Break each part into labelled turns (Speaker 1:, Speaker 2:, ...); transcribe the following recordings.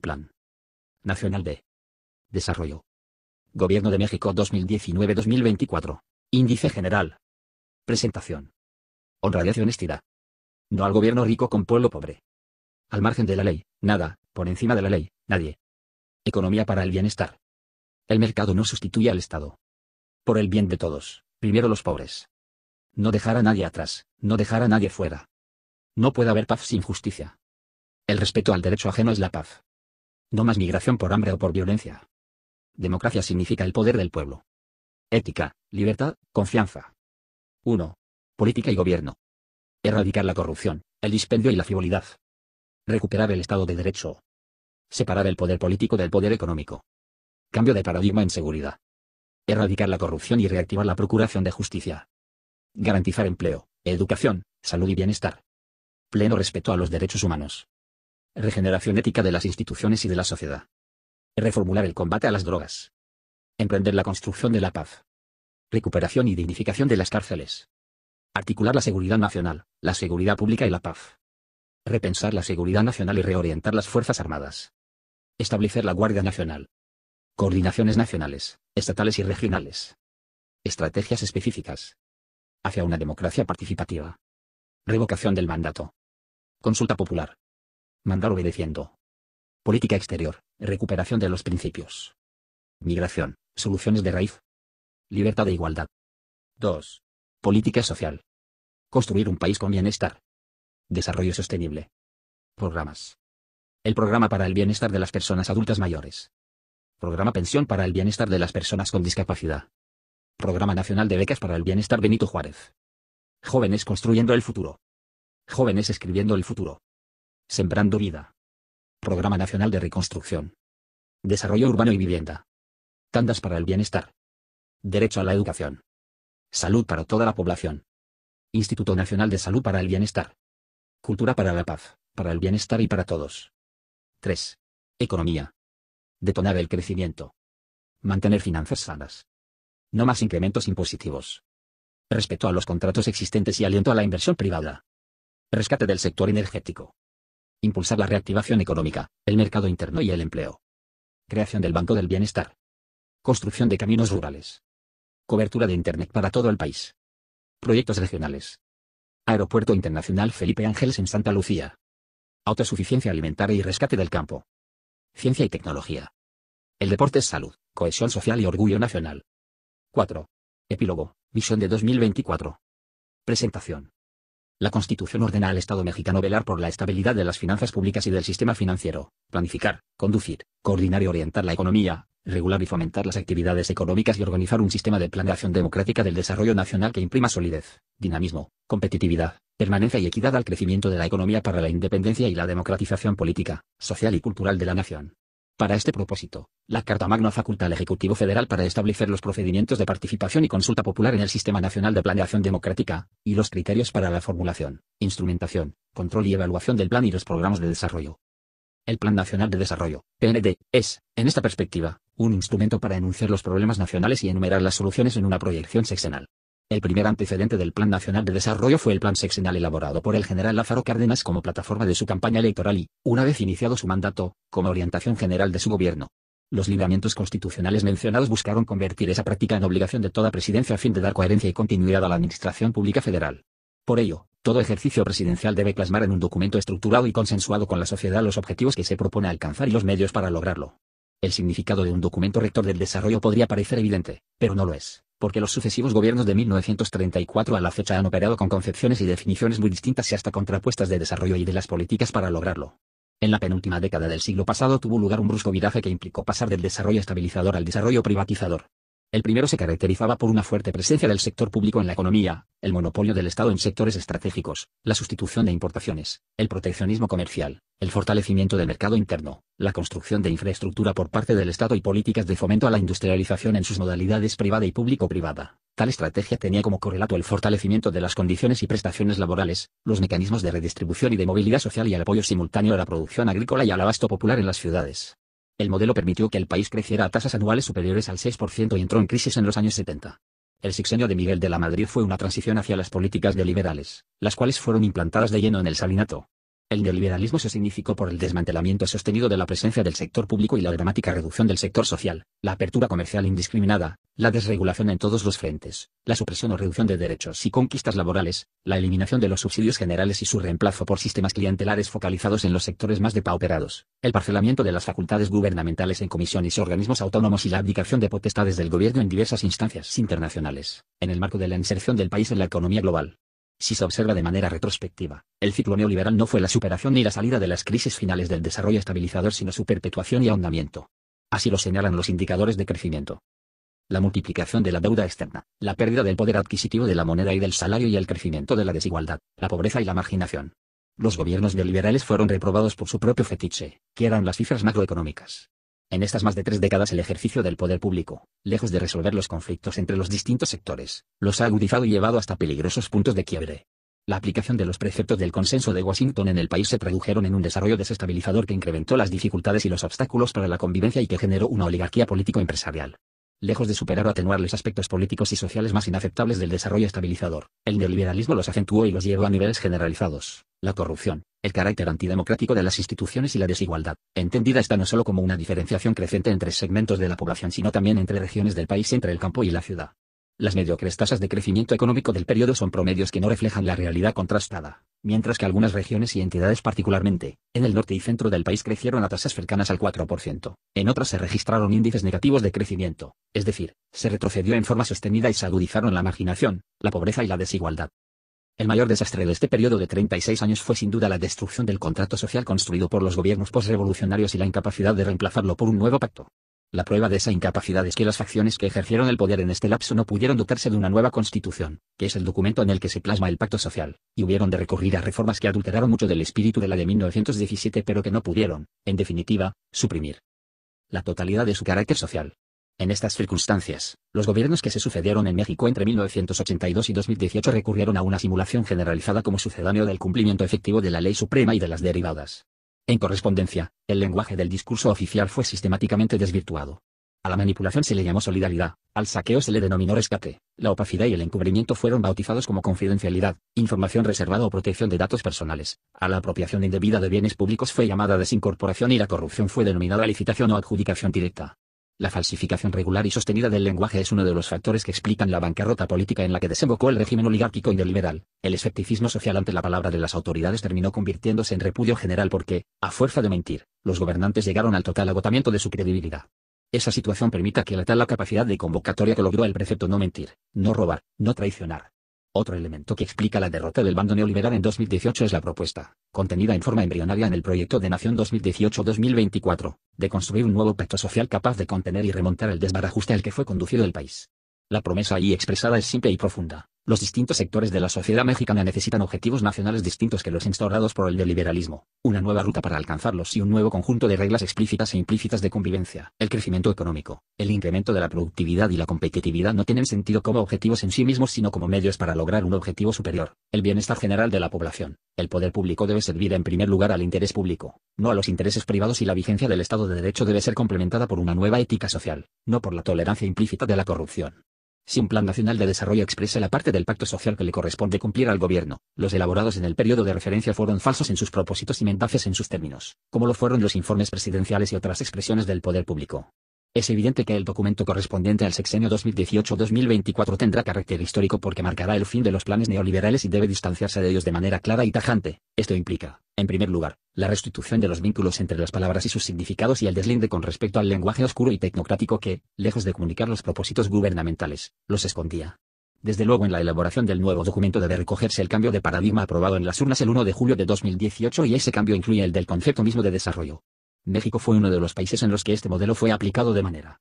Speaker 1: Plan Nacional de Desarrollo. Gobierno de México 2019-2024. Índice General. Presentación. Honradez y honestidad. No al gobierno rico con pueblo pobre. Al margen de la ley, nada, por encima de la ley, nadie. Economía para el bienestar. El mercado no sustituye al Estado. Por el bien de todos, primero los pobres. No dejar a nadie atrás, no dejar a nadie fuera. No puede haber paz sin justicia. El respeto al derecho ajeno es la paz. No más migración por hambre o por violencia. Democracia significa el poder del pueblo. Ética, libertad, confianza. 1. Política y gobierno. Erradicar la corrupción, el dispendio y la frivolidad. Recuperar el Estado de Derecho. Separar el poder político del poder económico. Cambio de paradigma en seguridad. Erradicar
Speaker 2: la corrupción y reactivar la procuración de justicia. Garantizar empleo, educación, salud
Speaker 1: y bienestar. Pleno respeto a los derechos humanos. Regeneración ética de las instituciones y de la sociedad. Reformular el combate a las drogas. Emprender la construcción de la paz. Recuperación y dignificación de las cárceles. Articular la seguridad nacional,
Speaker 2: la seguridad pública y la paz. Repensar la seguridad nacional y reorientar las Fuerzas Armadas.
Speaker 1: Establecer la Guardia Nacional. Coordinaciones nacionales, estatales y regionales. Estrategias específicas. Hacia una democracia participativa. Revocación del mandato. Consulta popular mandar obedeciendo. Política exterior, recuperación de los principios. Migración, soluciones de raíz. Libertad e igualdad. 2. Política social. Construir un país con bienestar. Desarrollo sostenible. Programas. El programa para el bienestar de las personas adultas mayores. Programa Pensión para el Bienestar de las Personas con Discapacidad. Programa Nacional de Becas para el Bienestar Benito Juárez. Jóvenes construyendo el futuro. Jóvenes escribiendo el futuro. Sembrando Vida. Programa Nacional de Reconstrucción. Desarrollo Urbano y Vivienda. Tandas para el Bienestar. Derecho a la Educación. Salud para toda la población. Instituto Nacional de Salud para el Bienestar. Cultura para la paz, para el bienestar y para todos. 3. Economía. Detonar el crecimiento. Mantener finanzas sanas. No más incrementos impositivos. Respeto a los contratos existentes y aliento a la inversión privada. Rescate del sector energético impulsar la reactivación económica, el mercado interno y el empleo. Creación del Banco del Bienestar. Construcción de caminos rurales. Cobertura de Internet para todo el país. Proyectos regionales. Aeropuerto Internacional Felipe Ángeles en Santa Lucía. Autosuficiencia alimentaria y rescate del campo. Ciencia y tecnología. El deporte es salud, cohesión social y orgullo nacional. 4. Epílogo, visión de 2024. Presentación. La
Speaker 2: Constitución ordena al Estado mexicano velar por la estabilidad de las finanzas públicas y del sistema financiero, planificar, conducir, coordinar y orientar la economía, regular y fomentar las actividades económicas y organizar un sistema de planeación democrática del desarrollo nacional que imprima solidez, dinamismo, competitividad, permanencia y equidad al crecimiento de la economía para la independencia y la democratización política, social y cultural de la nación. Para este propósito, la Carta Magna faculta al Ejecutivo Federal para establecer los procedimientos de participación y consulta popular en el Sistema Nacional de Planeación Democrática, y los criterios para la formulación, instrumentación, control y evaluación del plan y los programas de desarrollo. El Plan Nacional de Desarrollo, PND, es, en esta perspectiva, un instrumento para enunciar los problemas nacionales y enumerar las soluciones en una proyección sexenal. El primer antecedente del Plan Nacional de Desarrollo fue el plan sexenal elaborado por el general Lázaro Cárdenas como plataforma de su campaña electoral y, una vez iniciado su mandato, como orientación general de su gobierno. Los lineamientos constitucionales mencionados buscaron convertir esa práctica en obligación de toda presidencia a fin de dar coherencia y continuidad a la administración pública federal. Por ello, todo ejercicio presidencial debe plasmar en un documento estructurado y consensuado con la sociedad los objetivos que se propone alcanzar y los medios para lograrlo. El significado de un documento rector del desarrollo podría parecer evidente, pero no lo es porque los sucesivos gobiernos de 1934 a la fecha han operado con concepciones y definiciones muy distintas y hasta contrapuestas de desarrollo y de las políticas para lograrlo. En la penúltima década del siglo pasado tuvo lugar un brusco viraje que implicó pasar del desarrollo estabilizador al desarrollo privatizador. El primero se caracterizaba por una fuerte presencia del sector público en la economía, el monopolio del Estado en sectores estratégicos, la sustitución de importaciones, el proteccionismo comercial, el fortalecimiento del mercado interno, la construcción de infraestructura por parte del Estado y políticas de fomento a la industrialización en sus modalidades privada y público-privada. Tal estrategia tenía como correlato el fortalecimiento de las condiciones y prestaciones laborales, los mecanismos de redistribución y de movilidad social y el apoyo simultáneo a la producción agrícola y al abasto popular en las ciudades. El modelo permitió que el país creciera a tasas anuales superiores al 6% y entró en crisis en los años 70. El sexenio de Miguel de la Madrid fue una transición hacia las políticas de liberales, las cuales fueron implantadas de lleno en el Salinato, el neoliberalismo se significó por el desmantelamiento sostenido de la presencia del sector público y la dramática reducción del sector social, la apertura comercial indiscriminada, la desregulación en todos los frentes, la supresión o reducción de derechos y conquistas laborales, la eliminación de los subsidios generales y su reemplazo por sistemas clientelares focalizados en los sectores más depauperados, el parcelamiento de las facultades gubernamentales en comisiones y organismos autónomos y la abdicación de potestades del gobierno en diversas instancias internacionales, en el marco de la inserción del país en la economía global. Si se observa de manera retrospectiva, el ciclo neoliberal no fue la superación ni la salida de las crisis finales del desarrollo estabilizador sino su perpetuación y ahondamiento. Así lo señalan los indicadores de crecimiento. La multiplicación de la deuda externa, la pérdida del poder adquisitivo de la moneda y del salario y el crecimiento de la desigualdad, la pobreza y la marginación. Los gobiernos neoliberales fueron reprobados por su propio fetiche, que eran las cifras macroeconómicas. En estas más de tres décadas el ejercicio del poder público, lejos de resolver los conflictos entre los distintos sectores, los ha agudizado y llevado hasta peligrosos puntos de quiebre. La aplicación de los preceptos del consenso de Washington en el país se tradujeron en un desarrollo desestabilizador que incrementó las dificultades y los obstáculos para la convivencia y que generó una oligarquía político-empresarial. Lejos de superar o atenuar los aspectos políticos y sociales más inaceptables del desarrollo estabilizador, el neoliberalismo los acentuó y los llevó a niveles generalizados. La corrupción, el carácter antidemocrático de las instituciones y la desigualdad, entendida esta no solo como una diferenciación creciente entre segmentos de la población sino también entre regiones del país entre el campo y la ciudad, las mediocres tasas de crecimiento económico del periodo son promedios que no reflejan la realidad contrastada, mientras que algunas regiones y entidades particularmente, en el norte y centro del país crecieron a tasas cercanas al 4%, en otras se registraron índices negativos de crecimiento, es decir, se retrocedió en forma sostenida y se agudizaron la marginación, la pobreza y la desigualdad. El mayor desastre de este periodo de 36 años fue sin duda la destrucción del contrato social construido por los gobiernos posrevolucionarios y la incapacidad de reemplazarlo por un nuevo pacto. La prueba de esa incapacidad es que las facciones que ejercieron el poder en este lapso no pudieron dotarse de una nueva constitución, que es el documento en el que se plasma el pacto social, y hubieron de recurrir a reformas que adulteraron mucho del espíritu de la de 1917 pero que no pudieron, en definitiva, suprimir la totalidad de su carácter social. En estas circunstancias, los gobiernos que se sucedieron en México entre 1982 y 2018 recurrieron a una simulación generalizada como sucedáneo del cumplimiento efectivo de la ley suprema y de las derivadas. En correspondencia, el lenguaje del discurso oficial fue sistemáticamente desvirtuado. A la manipulación se le llamó solidaridad, al saqueo se le denominó rescate, la opacidad y el encubrimiento fueron bautizados como confidencialidad, información reservada o protección de datos personales, a la apropiación indebida de bienes públicos fue llamada desincorporación y la corrupción fue denominada licitación o adjudicación directa. La falsificación regular y sostenida del lenguaje es uno de los factores que explican la bancarrota política en la que desembocó el régimen oligárquico y neoliberal. El escepticismo social ante la palabra de las autoridades terminó convirtiéndose en repudio general porque, a fuerza de mentir, los gobernantes llegaron al total agotamiento de su credibilidad. Esa situación permita que la tal capacidad de convocatoria que logró el precepto no mentir, no robar, no traicionar, otro elemento que explica la derrota del bando neoliberal en 2018 es la propuesta, contenida en forma embrionaria en el proyecto de Nación 2018-2024, de construir un nuevo pacto social capaz de contener y remontar el desbarajuste al que fue conducido el país. La promesa ahí expresada es simple y profunda, los distintos sectores de la sociedad mexicana necesitan objetivos nacionales distintos que los instaurados por el liberalismo, una nueva ruta para alcanzarlos y un nuevo conjunto de reglas explícitas e implícitas de convivencia. El crecimiento económico, el incremento de la productividad y la competitividad no tienen sentido como objetivos en sí mismos sino como medios para lograr un objetivo superior, el bienestar general de la población. El poder público debe servir en primer lugar al interés público, no a los intereses privados y la vigencia del Estado de Derecho debe ser complementada por una nueva ética social, no por la tolerancia implícita de la corrupción. Si un plan nacional de desarrollo expresa la parte del pacto social que le corresponde cumplir al gobierno, los elaborados en el periodo de referencia fueron falsos en sus propósitos y mendaces en sus términos, como lo fueron los informes presidenciales y otras expresiones del poder público. Es evidente que el documento correspondiente al sexenio 2018-2024 tendrá carácter histórico porque marcará el fin de los planes neoliberales y debe distanciarse de ellos de manera clara y tajante. Esto implica, en primer lugar, la restitución de los vínculos entre las palabras y sus significados y el deslinde con respecto al lenguaje oscuro y tecnocrático que, lejos de comunicar los propósitos gubernamentales, los escondía. Desde luego en la elaboración del nuevo documento debe recogerse el cambio de paradigma aprobado en las urnas el 1 de julio de 2018 y ese cambio incluye el del concepto mismo de desarrollo. México fue uno de los países en los que este modelo fue aplicado de manera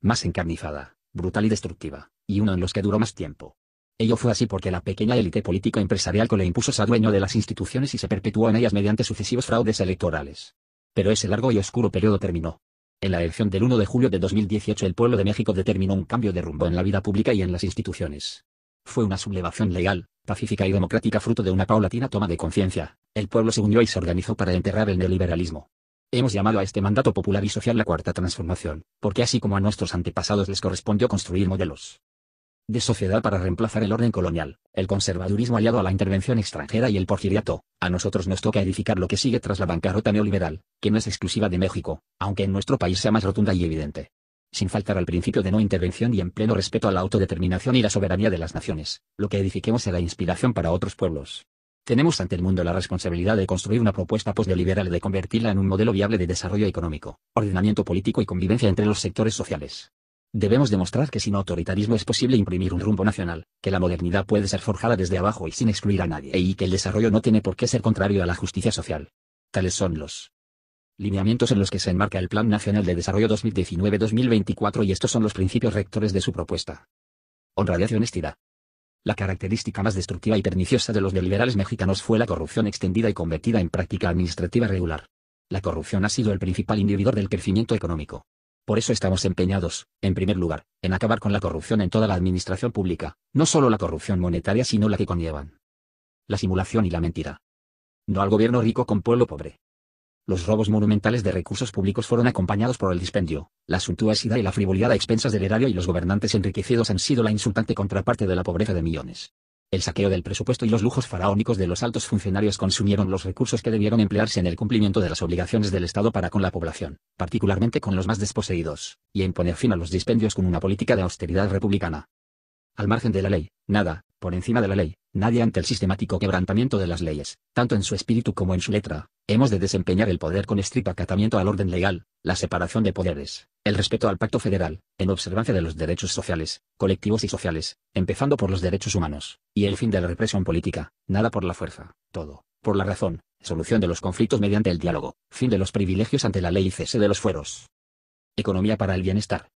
Speaker 2: más encarnizada, brutal y destructiva, y uno en los que duró más tiempo. Ello fue así porque la pequeña élite política empresarial que le impuso se dueño de las instituciones y se perpetuó en ellas mediante sucesivos fraudes electorales. Pero ese largo y oscuro periodo terminó. En la elección del 1 de julio de 2018 el pueblo de México determinó un cambio de rumbo en la vida pública y en las instituciones. Fue una sublevación legal, pacífica y democrática fruto de una paulatina toma de conciencia. El pueblo se unió y se organizó para enterrar el neoliberalismo. Hemos llamado a este mandato popular y social la cuarta transformación, porque así como a nuestros antepasados les correspondió construir modelos de sociedad para reemplazar el orden colonial, el conservadurismo aliado a la intervención extranjera y el porfiriato. A nosotros nos toca edificar lo que sigue tras la bancarrota neoliberal, que no es exclusiva de México, aunque en nuestro país sea más rotunda y evidente. Sin faltar al principio de no intervención y en pleno respeto a la autodeterminación y la soberanía de las naciones, lo que edifiquemos será inspiración para otros pueblos. Tenemos ante el mundo la responsabilidad de construir una propuesta postneoliberal y de convertirla en un modelo viable de desarrollo económico, ordenamiento político y convivencia entre los sectores sociales. Debemos demostrar que sin autoritarismo es posible imprimir un rumbo nacional, que la modernidad puede ser forjada desde abajo y sin excluir a nadie y que el desarrollo no tiene por qué ser contrario a la justicia social. Tales son los lineamientos en los que se enmarca el Plan Nacional de Desarrollo 2019-2024 y estos son los principios rectores de su propuesta. Honradez y honestidad. La característica más destructiva y perniciosa de los neoliberales mexicanos fue la corrupción extendida y convertida en práctica administrativa regular. La corrupción ha sido el principal inhibidor del crecimiento económico, por eso estamos empeñados, en primer lugar, en acabar con la corrupción en toda la administración pública, no solo la corrupción monetaria sino la que conllevan. La simulación y la mentira. No al gobierno rico con pueblo pobre. Los robos monumentales de recursos públicos fueron acompañados por el dispendio, la suntuosidad y la frivolidad a expensas del erario y los gobernantes enriquecidos han sido la insultante contraparte de la pobreza de millones. El saqueo del presupuesto y los lujos faraónicos de los altos funcionarios consumieron los recursos que debieron emplearse en el cumplimiento de las obligaciones del Estado para con la población, particularmente con los más desposeídos, y en poner fin a los dispendios con una política de austeridad republicana. Al margen de la ley, nada, por encima de la ley, nadie ante el sistemático quebrantamiento de las leyes, tanto en su espíritu como en su letra, hemos de desempeñar el poder con estricto acatamiento al orden legal, la separación de poderes, el respeto al pacto federal, en observancia de los derechos sociales, colectivos y sociales, empezando por los derechos humanos, y el fin de la represión política, nada por la fuerza, todo, por la razón, solución de los conflictos mediante el diálogo, fin de los privilegios ante la ley y cese de los fueros. Economía para el bienestar.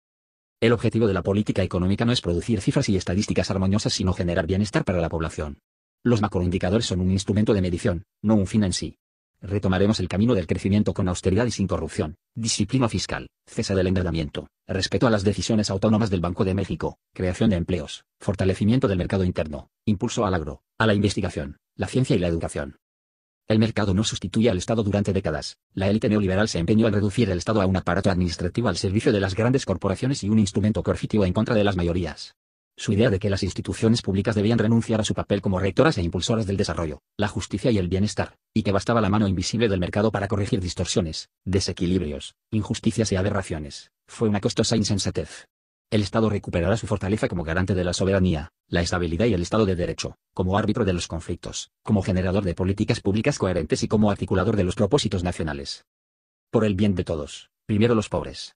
Speaker 2: El objetivo de la política económica no es producir cifras y estadísticas armoniosas, sino generar bienestar para la población. Los macroindicadores son un instrumento de medición, no un fin en sí. Retomaremos el camino del crecimiento con austeridad y sin corrupción, disciplina fiscal, cesa del endeudamiento, respeto a las decisiones autónomas del Banco de México, creación de empleos, fortalecimiento del mercado interno, impulso al agro, a la investigación, la ciencia y la educación. El mercado no sustituye al Estado durante décadas. La élite neoliberal se empeñó en reducir el Estado a un aparato administrativo al servicio de las grandes corporaciones y un instrumento coercitivo en contra de las mayorías. Su idea de que las instituciones públicas debían renunciar a su papel como rectoras e impulsoras del desarrollo, la justicia y el bienestar, y que bastaba la mano invisible del mercado para corregir distorsiones, desequilibrios, injusticias y aberraciones, fue una costosa insensatez. El Estado recuperará su fortaleza como garante de la soberanía, la estabilidad y el Estado de Derecho, como árbitro de los conflictos, como generador de políticas públicas coherentes y como articulador de los propósitos nacionales. Por el bien de todos, primero los pobres.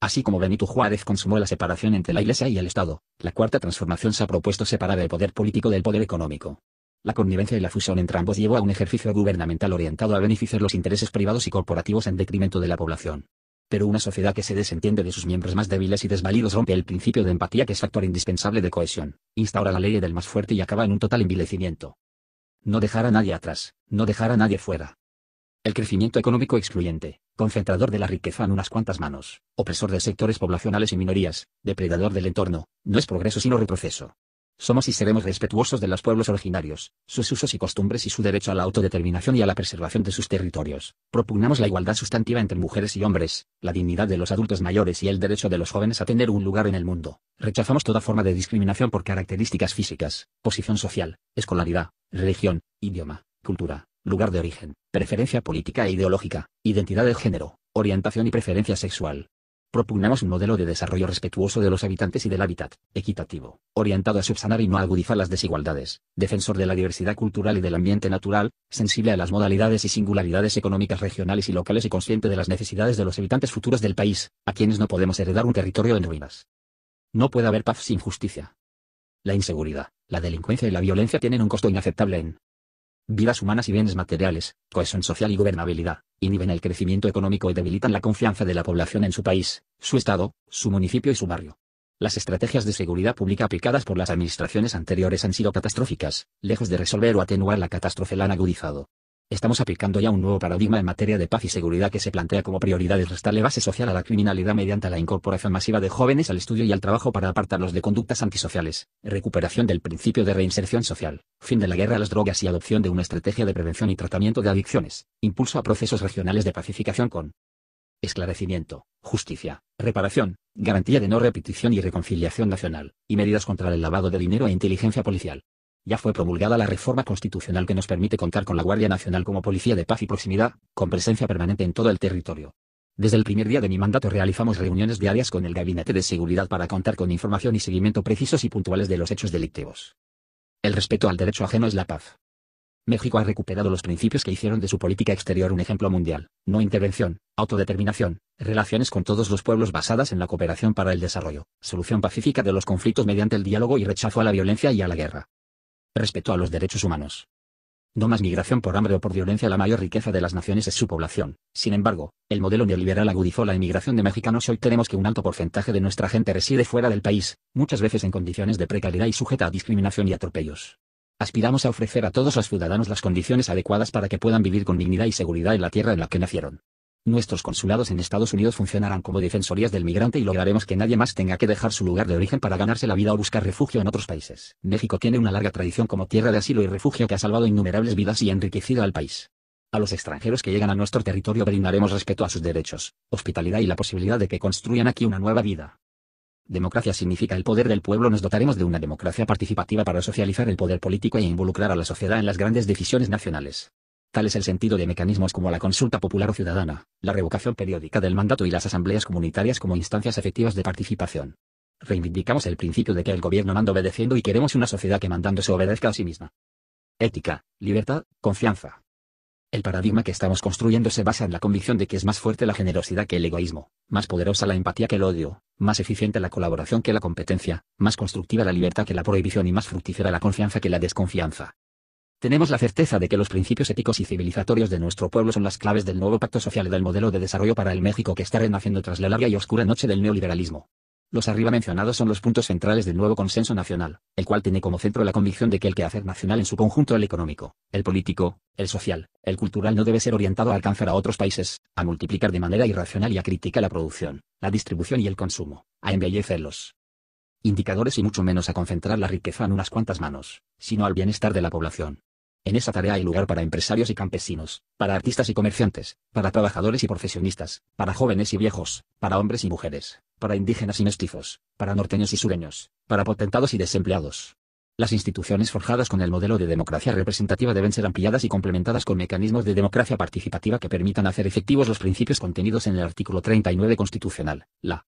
Speaker 2: Así como Benito Juárez consumó la separación entre la Iglesia y el Estado, la Cuarta Transformación se ha propuesto separar el poder político del poder económico. La connivencia y la fusión entre ambos llevó a un ejercicio gubernamental orientado a beneficiar los intereses privados y corporativos en detrimento de la población pero una sociedad que se desentiende de sus miembros más débiles y desvalidos rompe el principio de empatía que es factor indispensable de cohesión, instaura la ley del más fuerte y acaba en un total envilecimiento. No dejar a nadie atrás, no dejar a nadie fuera. El crecimiento económico excluyente, concentrador de la riqueza en unas cuantas manos, opresor de sectores poblacionales y minorías, depredador del entorno, no es progreso sino retroceso. Somos y seremos respetuosos de los pueblos originarios, sus usos y costumbres y su derecho a la autodeterminación y a la preservación de sus territorios. Propugnamos la igualdad sustantiva entre mujeres y hombres, la dignidad de los adultos mayores y el derecho de los jóvenes a tener un lugar en el mundo. Rechazamos toda forma de discriminación por características físicas, posición social, escolaridad, religión, idioma, cultura, lugar de origen, preferencia política e ideológica, identidad de género, orientación y preferencia sexual, propugnamos un modelo de desarrollo respetuoso de los habitantes y del hábitat, equitativo, orientado a subsanar y no agudizar las desigualdades, defensor de la diversidad cultural y del ambiente natural, sensible a las modalidades y singularidades económicas regionales y locales y consciente de las necesidades de los habitantes futuros del país, a quienes no podemos heredar un territorio en ruinas. No puede haber paz sin justicia. La inseguridad, la delincuencia y la violencia tienen un costo inaceptable en vidas humanas y bienes materiales, cohesión social y gobernabilidad, inhiben el crecimiento económico y debilitan la confianza de la población en su país, su estado, su municipio y su barrio. Las estrategias de seguridad pública aplicadas por las administraciones anteriores han sido catastróficas, lejos de resolver o atenuar la catástrofe la han agudizado. Estamos aplicando ya un nuevo paradigma en materia de paz y seguridad que se plantea como prioridad restarle base social a la criminalidad mediante la incorporación masiva de jóvenes al estudio y al trabajo para apartarlos de conductas antisociales, recuperación del principio de reinserción social, fin de la guerra a las drogas y adopción de una estrategia de prevención y tratamiento de adicciones, impulso a procesos regionales de pacificación con esclarecimiento, justicia, reparación, garantía de no repetición y reconciliación nacional, y medidas contra el lavado de dinero e inteligencia policial ya fue promulgada la reforma constitucional que nos permite contar con la Guardia Nacional como Policía de Paz y Proximidad, con presencia permanente en todo el territorio. Desde el primer día de mi mandato realizamos reuniones diarias con el Gabinete de Seguridad para contar con información y seguimiento precisos y puntuales de los hechos delictivos. El respeto al derecho ajeno es la paz. México ha recuperado los principios que hicieron de su política exterior un ejemplo mundial, no intervención, autodeterminación, relaciones con todos los pueblos basadas en la cooperación para el desarrollo, solución pacífica de los conflictos mediante el diálogo y rechazo a la violencia y a la guerra. Respeto a los derechos humanos. No más migración por hambre o por violencia. La mayor riqueza de las naciones es su población. Sin embargo, el modelo neoliberal agudizó la inmigración de mexicanos. Hoy tenemos que un alto porcentaje de nuestra gente reside fuera del país, muchas veces en condiciones de precariedad y sujeta a discriminación y atropellos. Aspiramos a ofrecer a todos los ciudadanos las condiciones adecuadas para que puedan vivir con dignidad y seguridad en la tierra en la que nacieron. Nuestros consulados en Estados Unidos funcionarán como defensorías del migrante y lograremos que nadie más tenga que dejar su lugar de origen para ganarse la vida o buscar refugio en otros países. México tiene una larga tradición como tierra de asilo y refugio que ha salvado innumerables vidas y enriquecido al país. A los extranjeros que llegan a nuestro territorio brindaremos respeto a sus derechos, hospitalidad y la posibilidad de que construyan aquí una nueva vida. Democracia significa el poder del pueblo. Nos dotaremos de una democracia participativa para socializar el poder político e involucrar a la sociedad en las grandes decisiones nacionales. Tal es el sentido de mecanismos como la consulta popular o ciudadana, la revocación periódica del mandato y las asambleas comunitarias como instancias efectivas de participación. Reivindicamos el principio de que el gobierno manda obedeciendo y queremos una sociedad que mandando se obedezca a sí misma. Ética, libertad, confianza. El paradigma que estamos construyendo se basa en la convicción de que es más fuerte la generosidad que el egoísmo, más poderosa la empatía que el odio, más eficiente la colaboración que la competencia, más constructiva la libertad que la prohibición y más fructífera la confianza que la desconfianza. Tenemos la certeza de que los principios éticos y civilizatorios de nuestro pueblo son las claves del nuevo pacto social y del modelo de desarrollo para el México que está renaciendo tras la larga y oscura noche del neoliberalismo. Los arriba mencionados son los puntos centrales del nuevo consenso nacional, el cual tiene como centro la convicción de que el quehacer nacional en su conjunto el económico, el político, el social, el cultural no debe ser orientado a alcanzar a otros países, a multiplicar de manera irracional y a criticar la producción, la distribución y el consumo, a embellecerlos. Indicadores y mucho menos a concentrar la riqueza en unas cuantas manos, sino al bienestar de la población. En esa tarea hay lugar para empresarios y campesinos, para artistas y comerciantes, para trabajadores y profesionistas, para jóvenes y viejos, para hombres y mujeres, para indígenas y mestizos, para norteños y sureños, para potentados y desempleados. Las instituciones forjadas con el modelo de democracia representativa deben ser ampliadas y complementadas con mecanismos de democracia participativa que permitan hacer efectivos los principios contenidos en el artículo 39 constitucional. La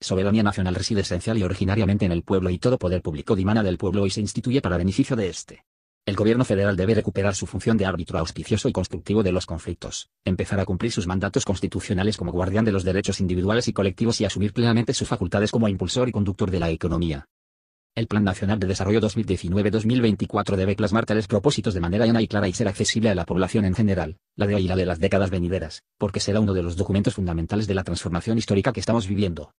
Speaker 2: soberanía nacional reside esencial y originariamente en el pueblo y todo poder público dimana del pueblo y se instituye para beneficio de éste. El gobierno federal debe recuperar su función de árbitro auspicioso y constructivo de los conflictos, empezar a cumplir sus mandatos constitucionales como guardián de los derechos individuales y colectivos y asumir plenamente sus facultades como impulsor y conductor de la economía. El Plan Nacional de Desarrollo 2019-2024 debe plasmar tales propósitos de manera llana y clara y ser accesible a la población en general, la de hoy y la de las décadas venideras, porque será uno de los documentos fundamentales de la transformación histórica que estamos viviendo.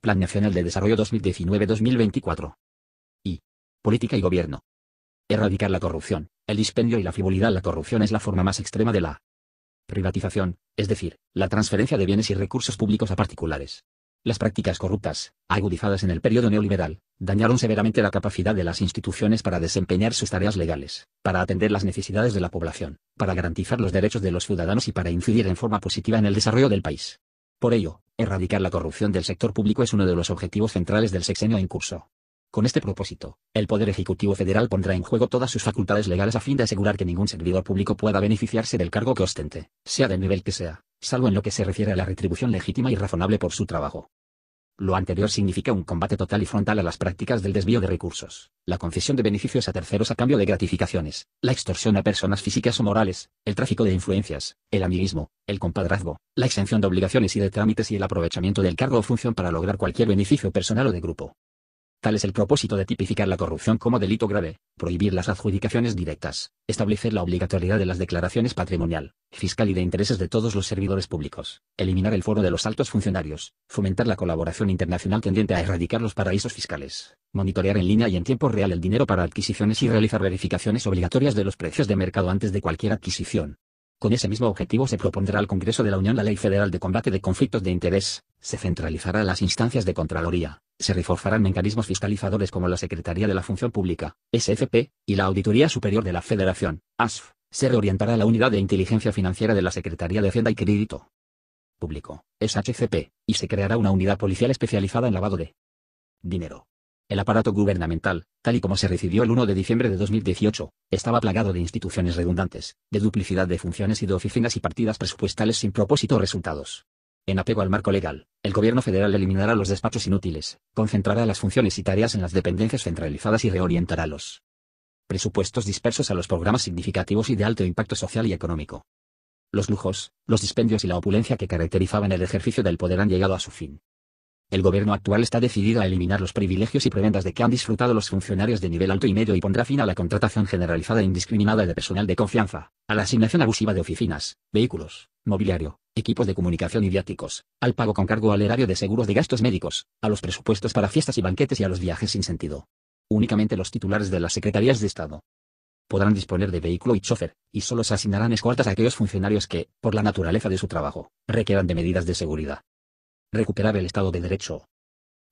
Speaker 2: Plan Nacional de Desarrollo 2019-2024. Y. Política y Gobierno. Erradicar la corrupción, el dispendio y la frivolidad. La corrupción es la forma más extrema de la privatización, es decir, la transferencia de bienes y recursos públicos a particulares. Las prácticas corruptas, agudizadas en el periodo neoliberal, dañaron severamente la capacidad de las instituciones para desempeñar sus tareas legales, para atender las necesidades de la población, para garantizar los derechos de los ciudadanos y para incidir en forma positiva en el desarrollo del país. Por ello, erradicar la corrupción del sector público es uno de los objetivos centrales del sexenio en curso. Con este propósito, el Poder Ejecutivo Federal pondrá en juego todas sus facultades legales a fin de asegurar que ningún servidor público pueda beneficiarse del cargo que ostente, sea del nivel que sea, salvo en lo que se refiere a la retribución legítima y razonable por su trabajo. Lo anterior significa un combate total y frontal a las prácticas del desvío de recursos, la concesión de beneficios a terceros a cambio de gratificaciones, la extorsión a personas físicas o morales, el tráfico de influencias, el amiguismo, el compadrazgo, la exención de obligaciones y de trámites y el aprovechamiento del cargo o función para lograr cualquier beneficio personal o de grupo. Tal es el propósito de tipificar la corrupción como delito grave, prohibir las adjudicaciones directas, establecer la obligatoriedad de las declaraciones patrimonial, fiscal y de intereses de todos los servidores públicos, eliminar el foro de los altos funcionarios, fomentar la colaboración internacional tendiente a erradicar los paraísos fiscales, monitorear en línea y en tiempo real el dinero para adquisiciones y realizar verificaciones obligatorias de los precios de mercado antes de cualquier adquisición. Con ese mismo objetivo se propondrá al Congreso de la Unión la Ley Federal de Combate de Conflictos de Interés, se centralizará las instancias de Contraloría, se reforzarán mecanismos fiscalizadores como la Secretaría de la Función Pública, SFP, y la Auditoría Superior de la Federación, ASF. Se reorientará la Unidad de Inteligencia Financiera de la Secretaría de Hacienda y Crédito Público, SHCP, y se creará una unidad policial especializada en lavado de dinero. El aparato gubernamental, tal y como se recibió el 1 de diciembre de 2018, estaba plagado de instituciones redundantes, de duplicidad de funciones y de oficinas y partidas presupuestales sin propósito o resultados. En apego al marco legal, el gobierno federal eliminará los despachos inútiles, concentrará las funciones y tareas en las dependencias centralizadas y reorientará los presupuestos dispersos a los programas significativos y de alto impacto social y económico. Los lujos, los dispendios y la opulencia que caracterizaban el ejercicio del poder han llegado a su fin. El gobierno actual está decidido a eliminar los privilegios y prebendas de que han disfrutado los funcionarios de nivel alto y medio y pondrá fin a la contratación generalizada e indiscriminada de personal de confianza, a la asignación abusiva de oficinas, vehículos, mobiliario, equipos de comunicación y viáticos, al pago con cargo al erario de seguros de gastos médicos, a los presupuestos para fiestas y banquetes y a los viajes sin sentido. Únicamente los titulares de las secretarías de Estado podrán disponer de vehículo y chofer, y solo se asignarán escoltas a aquellos funcionarios que, por la naturaleza de su trabajo, requieran de medidas de seguridad recuperar el Estado de Derecho.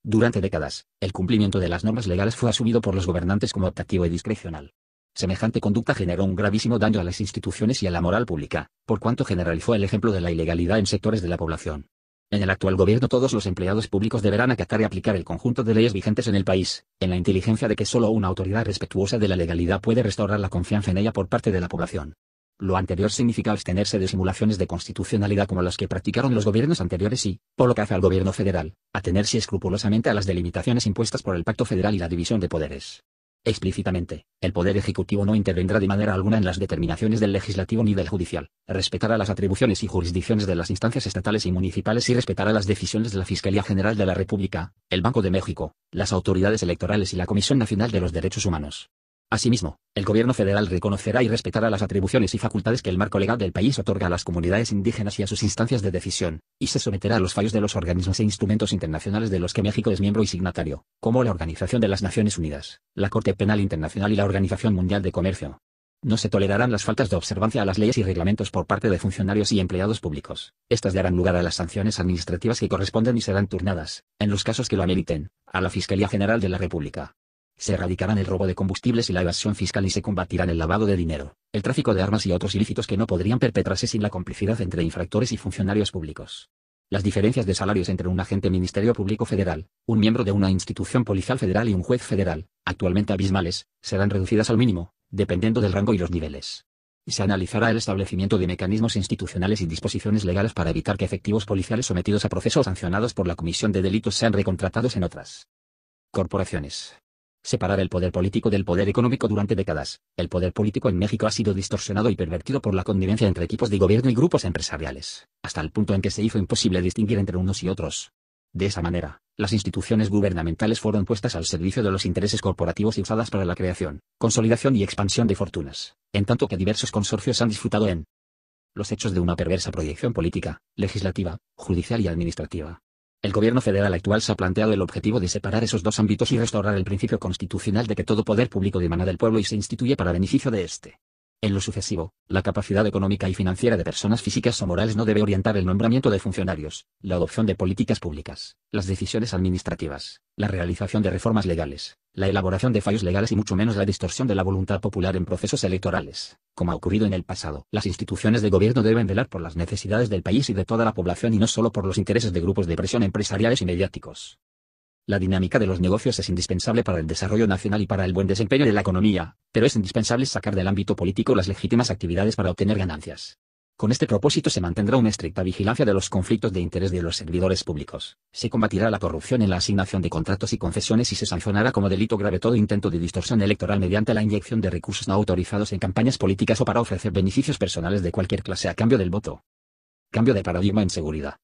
Speaker 2: Durante décadas, el cumplimiento de las normas legales fue asumido por los gobernantes como optativo y discrecional. Semejante conducta generó un gravísimo daño a las instituciones y a la moral pública, por cuanto generalizó el ejemplo de la ilegalidad en sectores de la población. En el actual gobierno todos los empleados públicos deberán acatar y aplicar el conjunto de leyes vigentes en el país, en la inteligencia de que solo una autoridad respetuosa de la legalidad puede restaurar la confianza en ella por parte de la población. Lo anterior significa abstenerse de simulaciones de constitucionalidad como las que practicaron los gobiernos anteriores y, por lo que hace al gobierno federal, atenerse escrupulosamente a las delimitaciones impuestas por el Pacto Federal y la división de poderes. Explícitamente, el Poder Ejecutivo no intervendrá de manera alguna en las determinaciones del Legislativo ni del Judicial, respetará las atribuciones y jurisdicciones de las instancias estatales y municipales y respetará las decisiones de la Fiscalía General de la República, el Banco de México, las autoridades electorales y la Comisión Nacional de los Derechos Humanos. Asimismo, el gobierno federal reconocerá y respetará las atribuciones y facultades que el marco legal del país otorga a las comunidades indígenas y a sus instancias de decisión, y se someterá a los fallos de los organismos e instrumentos internacionales de los que México es miembro y signatario, como la Organización de las Naciones Unidas, la Corte Penal Internacional y la Organización Mundial de Comercio. No se tolerarán las faltas de observancia a las leyes y reglamentos por parte de funcionarios y empleados públicos. Estas darán lugar a las sanciones administrativas que corresponden y serán turnadas, en los casos que lo ameriten, a la Fiscalía General de la República. Se erradicarán el robo de combustibles y la evasión fiscal y se combatirán el lavado de dinero, el tráfico de armas y otros ilícitos que no podrían perpetrarse sin la complicidad entre infractores y funcionarios públicos. Las diferencias de salarios entre un agente Ministerio Público Federal, un miembro de una institución policial federal y un juez federal, actualmente abismales, serán reducidas al mínimo, dependiendo del rango y los niveles. Se analizará el establecimiento de mecanismos institucionales y disposiciones legales para evitar que efectivos policiales sometidos a procesos sancionados por la Comisión de Delitos sean recontratados en otras corporaciones separar el poder político del poder económico durante décadas. El poder político en México ha sido distorsionado y pervertido por la connivencia entre equipos de gobierno y grupos empresariales, hasta el punto en que se hizo imposible distinguir entre unos y otros. De esa manera, las instituciones gubernamentales fueron puestas al servicio de los intereses corporativos y usadas para la creación, consolidación y expansión de fortunas, en tanto que diversos consorcios han disfrutado en los hechos de una perversa proyección política, legislativa, judicial y administrativa. El gobierno federal actual se ha planteado el objetivo de separar esos dos ámbitos y restaurar el principio constitucional de que todo poder público dimana del pueblo y se instituye para beneficio de éste. En lo sucesivo, la capacidad económica y financiera de personas físicas o morales no debe orientar el nombramiento de funcionarios, la adopción de políticas públicas, las decisiones administrativas, la realización de reformas legales, la elaboración de fallos legales y mucho menos la distorsión de la voluntad popular en procesos electorales, como ha ocurrido en el pasado. Las instituciones de gobierno deben velar por las necesidades del país y de toda la población y no solo por los intereses de grupos de presión empresariales y mediáticos. La dinámica de los negocios es indispensable para el desarrollo nacional y para el buen desempeño de la economía, pero es indispensable sacar del ámbito político las legítimas actividades para obtener ganancias. Con este propósito se mantendrá una estricta vigilancia de los conflictos de interés de los servidores públicos, se combatirá la corrupción en la asignación de contratos y concesiones y se sancionará como delito grave todo intento de distorsión electoral mediante la inyección de recursos no autorizados en campañas políticas o para ofrecer beneficios personales de cualquier clase a cambio del voto. Cambio de paradigma en seguridad.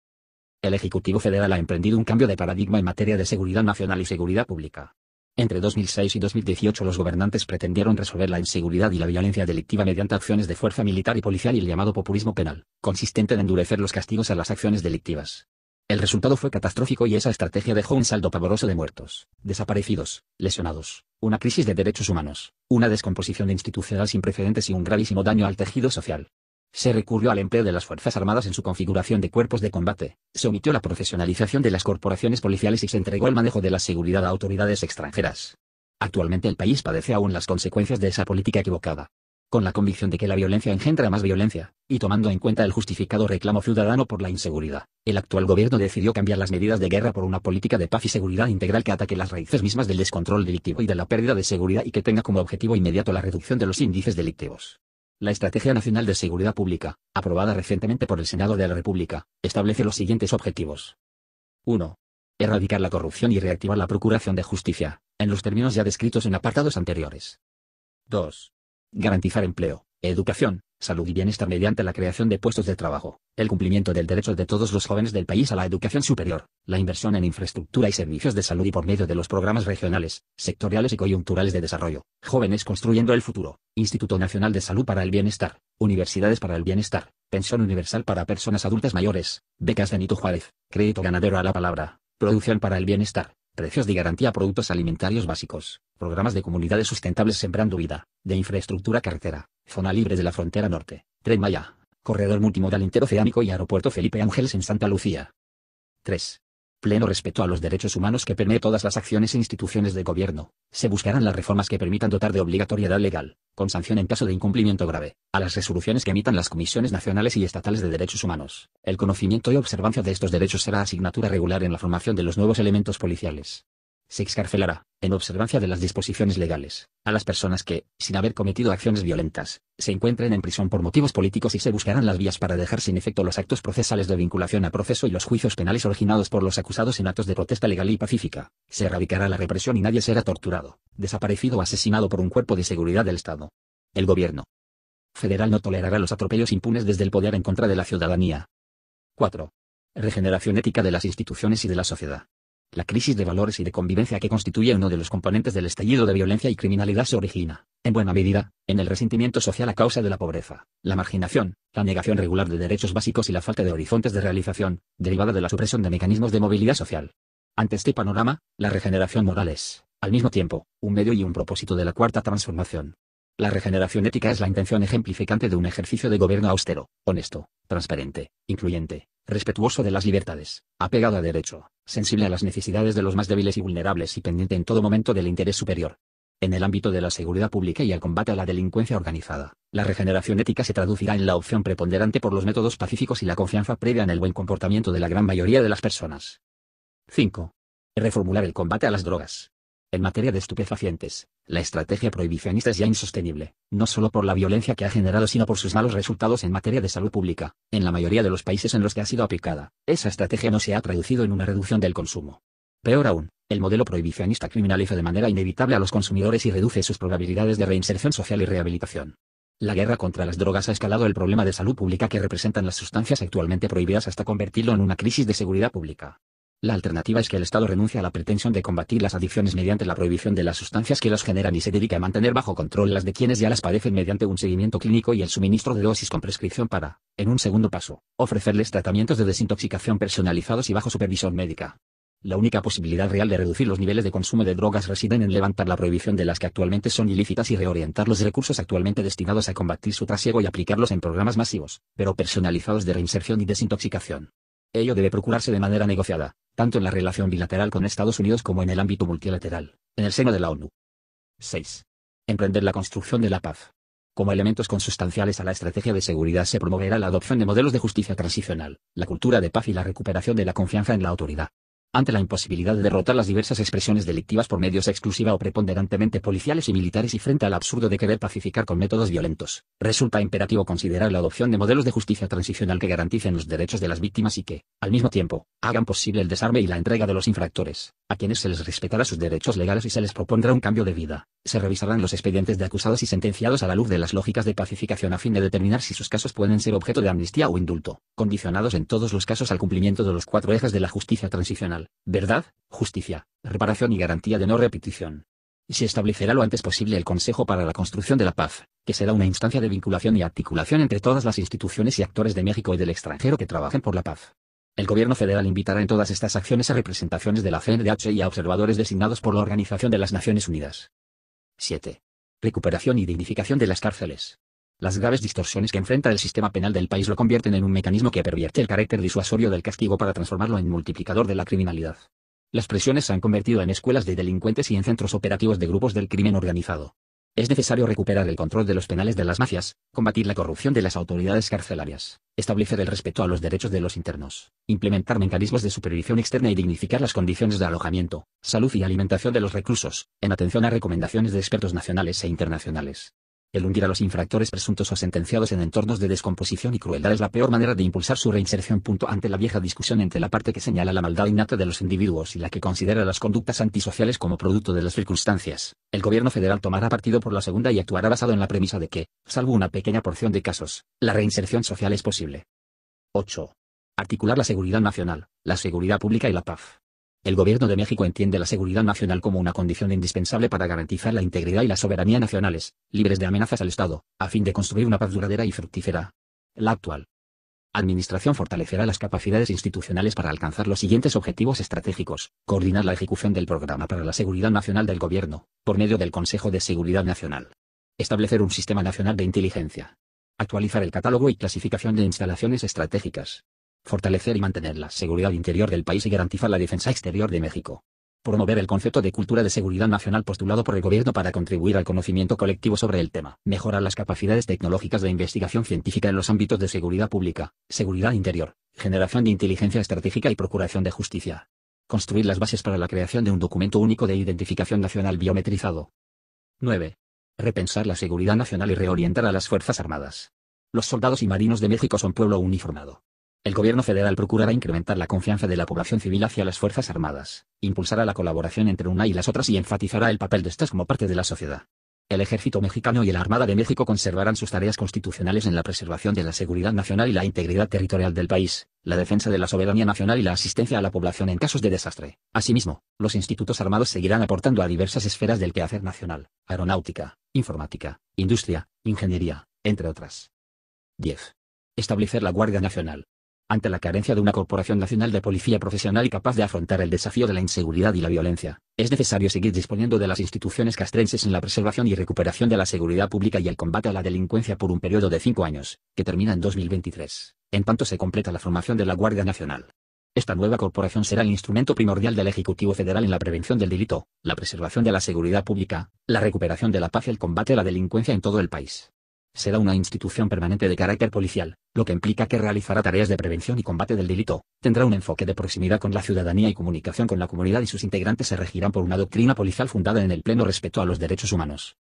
Speaker 2: El Ejecutivo Federal ha emprendido un cambio de paradigma en materia de seguridad nacional y seguridad pública. Entre 2006 y 2018 los gobernantes pretendieron resolver la inseguridad y la violencia delictiva mediante acciones de fuerza militar y policial y el llamado populismo penal, consistente en endurecer los castigos a las acciones delictivas. El resultado fue catastrófico y esa estrategia dejó un saldo pavoroso de muertos, desaparecidos, lesionados, una crisis de derechos humanos, una descomposición institucional sin precedentes y un gravísimo daño al tejido social. Se recurrió al empleo de las Fuerzas Armadas en su configuración de cuerpos de combate, se omitió la profesionalización de las corporaciones policiales y se entregó el manejo de la seguridad a autoridades extranjeras. Actualmente el país padece aún las consecuencias de esa política equivocada con la convicción de que la violencia engendra más violencia, y tomando en cuenta el justificado reclamo ciudadano por la inseguridad, el actual gobierno decidió cambiar las medidas de guerra por una política de paz y seguridad integral que ataque las raíces mismas del descontrol delictivo y de la pérdida de seguridad y que tenga como objetivo inmediato la reducción de los índices delictivos. La Estrategia Nacional de Seguridad Pública, aprobada recientemente por el Senado de la República, establece los siguientes objetivos. 1. Erradicar la corrupción y reactivar la Procuración de Justicia, en los términos ya descritos en apartados anteriores. 2. Garantizar empleo, educación, salud y bienestar mediante la creación de puestos de trabajo, el cumplimiento del derecho de todos los jóvenes del país a la educación superior, la inversión en infraestructura y servicios de salud y por medio de los programas regionales, sectoriales y coyunturales de desarrollo, jóvenes construyendo el futuro, Instituto Nacional de Salud para el Bienestar, universidades para el bienestar, pensión universal para personas adultas mayores, becas Benito Juárez, crédito ganadero a la palabra, producción para el bienestar, precios de garantía productos alimentarios básicos, programas de comunidades sustentables sembrando vida, de infraestructura carretera, zona libre de la frontera norte, tren Maya, corredor multimodal interoceánico y aeropuerto Felipe Ángeles en Santa Lucía. 3 pleno respeto a los derechos humanos que permee todas las acciones e instituciones de gobierno, se buscarán las reformas que permitan dotar de obligatoriedad legal, con sanción en caso de incumplimiento grave, a las resoluciones que emitan las comisiones nacionales y estatales de derechos humanos. El conocimiento y observancia de estos derechos será asignatura regular en la formación de los nuevos elementos policiales se excarcelará, en observancia de las disposiciones legales, a las personas que, sin haber cometido acciones violentas, se encuentren en prisión por motivos políticos y se buscarán las vías para dejar sin efecto los actos procesales de vinculación a proceso y los juicios penales originados por los acusados en actos de protesta legal y pacífica. Se erradicará la represión y nadie será torturado, desaparecido o asesinado por un cuerpo de seguridad del Estado. El gobierno federal no tolerará los atropellos impunes desde el poder en contra de la ciudadanía. 4. Regeneración ética de las instituciones y de la sociedad. La crisis de valores y de convivencia que constituye uno de los componentes del estallido de violencia y criminalidad se origina, en buena medida, en el resentimiento social a causa de la pobreza, la marginación, la negación regular de derechos básicos y la falta de horizontes de realización, derivada de la supresión de mecanismos de movilidad social. Ante este panorama, la regeneración moral es, al mismo tiempo, un medio y un propósito de la cuarta transformación. La regeneración ética es la intención ejemplificante de un ejercicio de gobierno austero, honesto, transparente, incluyente, respetuoso de las libertades, apegado a derecho, sensible a las necesidades de los más débiles y vulnerables y pendiente en todo momento del interés superior. En el ámbito de la seguridad pública y el combate a la delincuencia organizada, la regeneración ética se traducirá en la opción preponderante por los métodos pacíficos y la confianza previa en el buen comportamiento de la gran mayoría de las personas. 5. Reformular el combate a las drogas. En materia de estupefacientes, la estrategia prohibicionista es ya insostenible, no solo por la violencia que ha generado sino por sus malos resultados en materia de salud pública. En la mayoría de los países en los que ha sido aplicada, esa estrategia no se ha traducido en una reducción del consumo. Peor aún, el modelo prohibicionista criminaliza de manera inevitable a los consumidores y reduce sus probabilidades de reinserción social y rehabilitación. La guerra contra las drogas ha escalado el problema de salud pública que representan las sustancias actualmente prohibidas hasta convertirlo en una crisis de seguridad pública. La alternativa es que el Estado renuncie a la pretensión de combatir las adicciones mediante la prohibición de las sustancias que las generan y se dedique a mantener bajo control las de quienes ya las padecen mediante un seguimiento clínico y el suministro de dosis con prescripción para, en un segundo paso, ofrecerles tratamientos de desintoxicación personalizados y bajo supervisión médica. La única posibilidad real de reducir los niveles de consumo de drogas residen en levantar la prohibición de las que actualmente son ilícitas y reorientar los recursos actualmente destinados a combatir su trasiego y aplicarlos en programas masivos, pero personalizados de reinserción y desintoxicación. Ello debe procurarse de manera negociada, tanto en la relación bilateral con Estados Unidos como en el ámbito multilateral, en el seno de la ONU. 6. Emprender la construcción de la paz. Como elementos consustanciales a la estrategia de seguridad se promoverá la adopción de modelos de justicia transicional, la cultura de paz y la recuperación de la confianza en la autoridad ante la imposibilidad de derrotar las diversas expresiones delictivas por medios exclusiva o preponderantemente policiales y militares y frente al absurdo de querer pacificar con métodos violentos, resulta imperativo considerar la adopción de modelos de justicia transicional que garanticen los derechos de las víctimas y que, al mismo tiempo, hagan posible el desarme y la entrega de los infractores, a quienes se les respetará sus derechos legales y se les propondrá un cambio de vida. Se revisarán los expedientes de acusados y sentenciados a la luz de las lógicas de pacificación a fin de determinar si sus casos pueden ser objeto de amnistía o indulto, condicionados en todos los casos al cumplimiento de los cuatro ejes de la justicia transicional verdad, justicia, reparación y garantía de no repetición. Se establecerá lo antes posible el Consejo para la Construcción de la Paz, que será una instancia de vinculación y articulación entre todas las instituciones y actores de México y del extranjero que trabajen por la paz. El gobierno federal invitará en todas estas acciones a representaciones de la CNDH y a observadores designados por la Organización de las Naciones Unidas. 7. Recuperación y dignificación de las cárceles. Las graves distorsiones que enfrenta el sistema penal del país lo convierten en un mecanismo que pervierte el carácter disuasorio del castigo para transformarlo en multiplicador de la criminalidad. Las presiones se han convertido en escuelas de delincuentes y en centros operativos de grupos del crimen organizado. Es necesario recuperar el control de los penales de las mafias, combatir la corrupción de las autoridades carcelarias, establecer el respeto a los derechos de los internos, implementar mecanismos de supervisión externa y dignificar las condiciones de alojamiento, salud y alimentación de los reclusos, en atención a recomendaciones de expertos nacionales e internacionales. El hundir a los infractores presuntos o sentenciados en entornos de descomposición y crueldad es la peor manera de impulsar su reinserción. ante la vieja discusión entre la parte que señala la maldad innata de los individuos y la que considera las conductas antisociales como producto de las circunstancias, el gobierno federal tomará partido por la segunda y actuará basado en la premisa de que, salvo una pequeña porción de casos, la reinserción social es posible. 8. Articular la seguridad nacional, la seguridad pública y la paz. El Gobierno de México entiende la seguridad nacional como una condición indispensable para garantizar la integridad y la soberanía nacionales, libres de amenazas al Estado, a fin de construir una paz duradera y fructífera. La actual Administración fortalecerá las capacidades institucionales para alcanzar los siguientes objetivos estratégicos, coordinar la ejecución del Programa para la Seguridad Nacional del Gobierno, por medio del Consejo de Seguridad Nacional. Establecer un sistema nacional de inteligencia. Actualizar el catálogo y clasificación de instalaciones estratégicas fortalecer y mantener la seguridad interior del país y garantizar la defensa exterior de México. Promover el concepto de cultura de seguridad nacional postulado por el gobierno para contribuir al conocimiento colectivo sobre el tema. Mejorar las capacidades tecnológicas de investigación científica en los ámbitos de seguridad pública, seguridad interior, generación de inteligencia estratégica y procuración de justicia. Construir las bases para la creación de un documento único de identificación nacional biometrizado. 9. Repensar la seguridad nacional y reorientar a las Fuerzas Armadas. Los soldados y marinos de México son pueblo uniformado. El gobierno federal procurará incrementar la confianza de la población civil hacia las Fuerzas Armadas, impulsará la colaboración entre una y las otras y enfatizará el papel de estas como parte de la sociedad. El Ejército Mexicano y la Armada de México conservarán sus tareas constitucionales en la preservación de la seguridad nacional y la integridad territorial del país, la defensa de la soberanía nacional y la asistencia a la población en casos de desastre. Asimismo, los institutos armados seguirán aportando a diversas esferas del quehacer nacional, aeronáutica, informática, industria, ingeniería, entre otras. 10. Establecer la Guardia Nacional ante la carencia de una Corporación Nacional de Policía profesional y capaz de afrontar el desafío de la inseguridad y la violencia, es necesario seguir disponiendo de las instituciones castrenses en la preservación y recuperación de la seguridad pública y el combate a la delincuencia por un periodo de cinco años, que termina en 2023, en tanto se completa la formación de la Guardia Nacional. Esta nueva corporación será el instrumento primordial del Ejecutivo Federal en la prevención del delito, la preservación de la seguridad pública, la recuperación de la paz y el combate a la delincuencia en todo el país será una institución permanente de carácter policial, lo que implica que realizará tareas de prevención y combate del delito, tendrá un enfoque de proximidad con la ciudadanía y comunicación con la comunidad y sus integrantes se regirán por una doctrina policial fundada en el pleno respeto a los derechos humanos.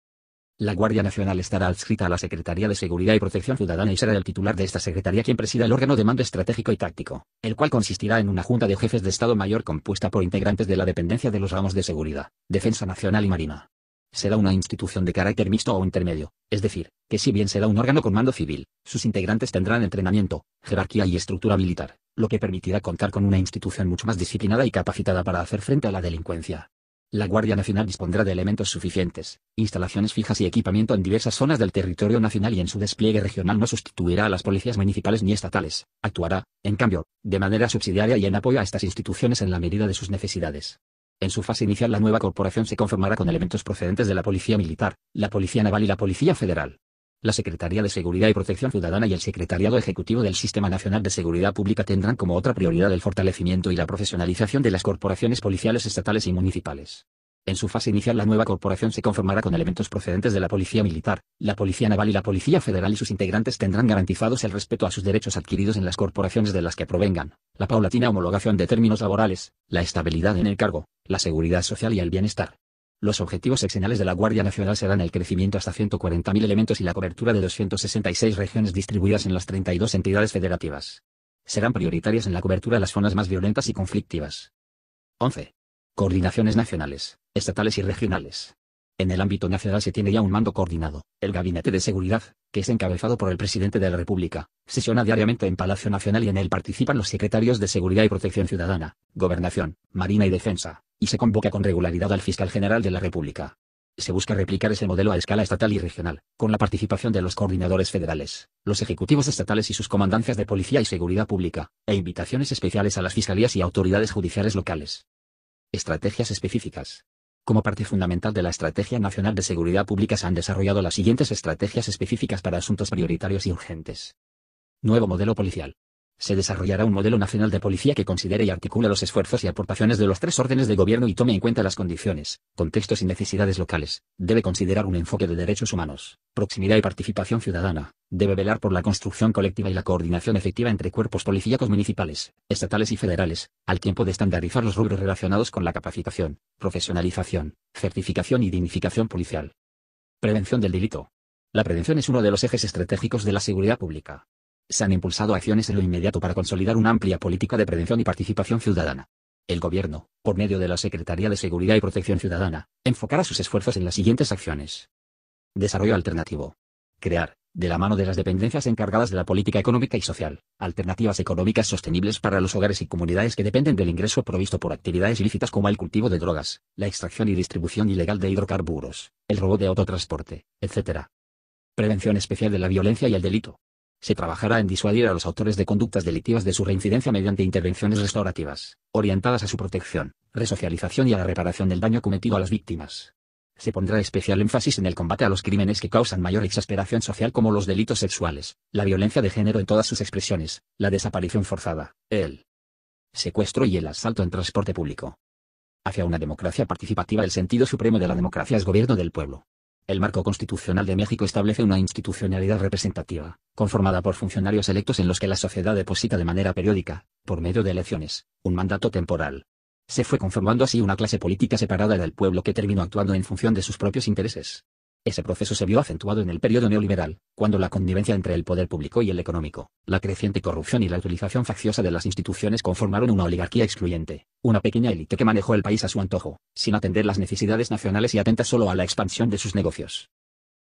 Speaker 2: La Guardia Nacional estará adscrita a la Secretaría de Seguridad y Protección Ciudadana y será el titular de esta secretaría quien presida el órgano de mando estratégico y táctico, el cual consistirá en una junta de jefes de Estado Mayor compuesta por integrantes de la dependencia de los ramos de seguridad, Defensa Nacional y Marina será una institución de carácter mixto o intermedio, es decir, que si bien será un órgano con mando civil, sus integrantes tendrán entrenamiento, jerarquía y estructura militar, lo que permitirá contar con una institución mucho más disciplinada y capacitada para hacer frente a la delincuencia. La Guardia Nacional dispondrá de elementos suficientes, instalaciones fijas y equipamiento en diversas zonas del territorio nacional y en su despliegue regional no sustituirá a las policías municipales ni estatales, actuará, en cambio, de manera subsidiaria y en apoyo a estas instituciones en la medida de sus necesidades. En su fase inicial la nueva corporación se conformará con elementos procedentes de la Policía Militar, la Policía Naval y la Policía Federal. La Secretaría de Seguridad y Protección Ciudadana y el Secretariado Ejecutivo del Sistema Nacional de Seguridad Pública tendrán como otra prioridad el fortalecimiento y la profesionalización de las corporaciones policiales estatales y municipales. En su fase inicial la nueva corporación se conformará con elementos procedentes de la Policía Militar, la Policía Naval y la Policía Federal y sus integrantes tendrán garantizados el respeto a sus derechos adquiridos en las corporaciones de las que provengan, la paulatina homologación de términos laborales, la estabilidad en el cargo, la seguridad social y el bienestar. Los objetivos exenales de la Guardia Nacional serán el crecimiento hasta 140.000 elementos y la cobertura de 266 regiones distribuidas en las 32 entidades federativas. Serán prioritarias en la cobertura las zonas más violentas y conflictivas. 11 coordinaciones nacionales, estatales y regionales. En el ámbito nacional se tiene ya un mando coordinado, el Gabinete de Seguridad, que es encabezado por el Presidente de la República, sesiona diariamente en Palacio Nacional y en él participan los secretarios de Seguridad y Protección Ciudadana, Gobernación, Marina y Defensa, y se convoca con regularidad al Fiscal General de la República. Se busca replicar ese modelo a escala estatal y regional, con la participación de los coordinadores federales, los ejecutivos estatales y sus comandancias de policía y seguridad pública, e invitaciones especiales a las fiscalías y autoridades judiciales locales. Estrategias específicas. Como parte fundamental de la Estrategia Nacional de Seguridad Pública se han desarrollado las siguientes estrategias específicas para asuntos prioritarios y urgentes. Nuevo modelo policial se desarrollará un modelo nacional de policía que considere y articule los esfuerzos y aportaciones de los tres órdenes de gobierno y tome en cuenta las condiciones, contextos y necesidades locales. Debe considerar un enfoque de derechos humanos, proximidad y participación ciudadana. Debe velar por la construcción colectiva y la coordinación efectiva entre cuerpos policíacos municipales, estatales y federales, al tiempo de estandarizar los rubros relacionados con la capacitación, profesionalización, certificación y dignificación policial. Prevención del delito. La prevención es uno de los ejes estratégicos de la seguridad pública se han impulsado acciones en lo inmediato para consolidar una amplia política de prevención y participación ciudadana. El Gobierno, por medio de la Secretaría de Seguridad y Protección Ciudadana, enfocará sus esfuerzos en las siguientes acciones. Desarrollo alternativo. Crear, de la mano de las dependencias encargadas de la política económica y social, alternativas económicas sostenibles para los hogares y comunidades que dependen del ingreso provisto por actividades ilícitas como el cultivo de drogas, la extracción y distribución ilegal de hidrocarburos, el robo de autotransporte, etc. Prevención especial de la violencia y el delito se trabajará en disuadir a los autores de conductas delictivas de su reincidencia mediante intervenciones restaurativas, orientadas a su protección, resocialización y a la reparación del daño cometido a las víctimas. Se pondrá especial énfasis en el combate a los crímenes que causan mayor exasperación social como los delitos sexuales, la violencia de género en todas sus expresiones, la desaparición forzada, el secuestro y el asalto en transporte público. Hacia una democracia participativa el sentido supremo de la democracia es gobierno del pueblo. El marco constitucional de México establece una institucionalidad representativa, conformada por funcionarios electos en los que la sociedad deposita de manera periódica, por medio de elecciones, un mandato temporal. Se fue conformando así una clase política separada del pueblo que terminó actuando en función de sus propios intereses. Ese proceso se vio acentuado en el periodo neoliberal, cuando la connivencia entre el poder público y el económico, la creciente corrupción y la utilización facciosa de las instituciones conformaron una oligarquía excluyente, una pequeña élite que manejó el país a su antojo, sin atender las necesidades nacionales y atenta solo a la expansión de sus negocios.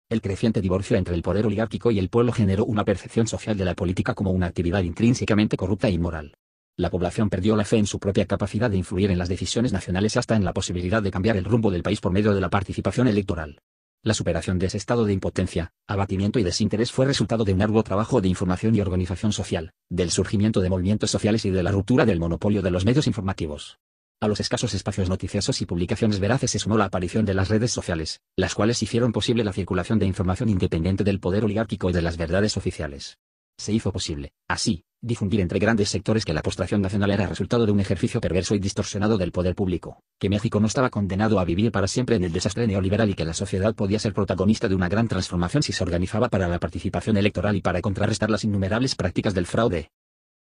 Speaker 2: El creciente divorcio entre el poder oligárquico y el pueblo generó una percepción social de la política como una actividad intrínsecamente corrupta e inmoral. La población perdió la fe en su propia capacidad de influir en las decisiones nacionales hasta en la posibilidad de cambiar el rumbo del país por medio de la participación electoral. La superación de ese estado de impotencia, abatimiento y desinterés fue resultado de un arduo trabajo de información y organización social, del surgimiento de movimientos sociales y de la ruptura del monopolio de los medios informativos. A los escasos espacios noticiosos y publicaciones veraces se sumó la aparición de las redes sociales, las cuales hicieron posible la circulación de información independiente del poder oligárquico y de las verdades oficiales. Se hizo posible, así, difundir entre grandes sectores que la postración nacional era resultado de un ejercicio perverso y distorsionado del poder público, que México no estaba condenado a vivir para siempre en el desastre neoliberal y que la sociedad podía ser protagonista de una gran transformación si se organizaba para la participación electoral y para contrarrestar las innumerables prácticas del fraude,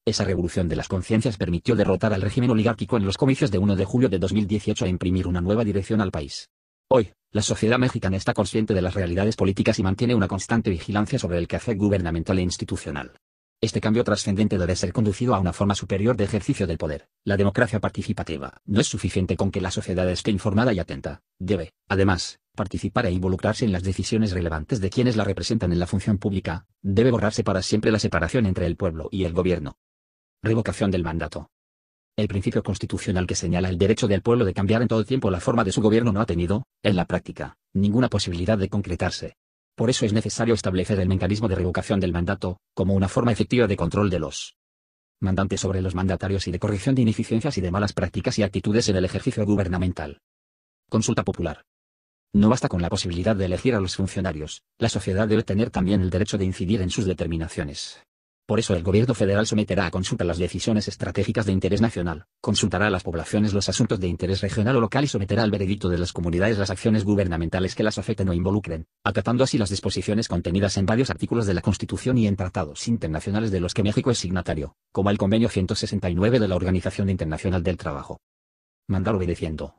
Speaker 2: esa revolución de las conciencias permitió derrotar al régimen oligárquico en los comicios de 1 de julio de 2018 e imprimir una nueva dirección al país. Hoy, la sociedad mexicana está consciente de las realidades políticas y mantiene una constante vigilancia sobre el quehacer gubernamental e institucional. Este cambio trascendente debe ser conducido a una forma superior de ejercicio del poder. La democracia participativa no es suficiente con que la sociedad esté informada y atenta, debe, además, participar e involucrarse en las decisiones relevantes de quienes la representan en la función pública, debe borrarse para siempre la separación entre el pueblo y el gobierno. Revocación del mandato. El principio constitucional que señala el derecho del pueblo de cambiar en todo tiempo la forma de su gobierno no ha tenido, en la práctica, ninguna posibilidad de concretarse. Por eso es necesario establecer el mecanismo de revocación del mandato, como una forma efectiva de control de los mandantes sobre los mandatarios y de corrección de ineficiencias y de malas prácticas y actitudes en el ejercicio gubernamental. Consulta popular. No basta con la posibilidad de elegir a los funcionarios, la sociedad debe tener también el derecho de incidir en sus determinaciones. Por eso el gobierno federal someterá a consulta las decisiones estratégicas de interés nacional, consultará a las poblaciones los asuntos de interés regional o local y someterá al veredicto de las comunidades las acciones gubernamentales que las afecten o involucren, acatando así las disposiciones contenidas en varios artículos de la Constitución y en tratados internacionales de los que México es signatario, como el Convenio 169 de la Organización Internacional del Trabajo. Mandar obedeciendo.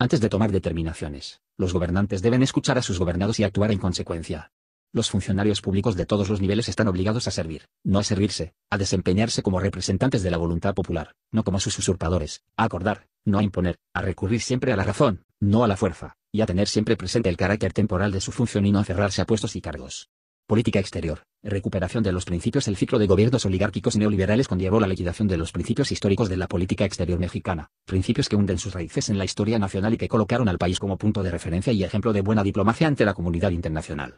Speaker 2: Antes de tomar determinaciones, los gobernantes deben escuchar a sus gobernados y actuar en consecuencia los funcionarios públicos de todos los niveles están obligados a servir, no a servirse, a desempeñarse como representantes de la voluntad popular, no como sus usurpadores, a acordar, no a imponer, a recurrir siempre a la razón, no a la fuerza, y a tener siempre presente el carácter temporal de su función y no aferrarse a puestos y cargos. Política exterior. Recuperación de los principios. El ciclo de gobiernos oligárquicos neoliberales conllevó la liquidación de los principios históricos de la política exterior mexicana, principios que hunden sus raíces en la historia nacional y que colocaron al país como punto de referencia y ejemplo de buena diplomacia ante la comunidad internacional.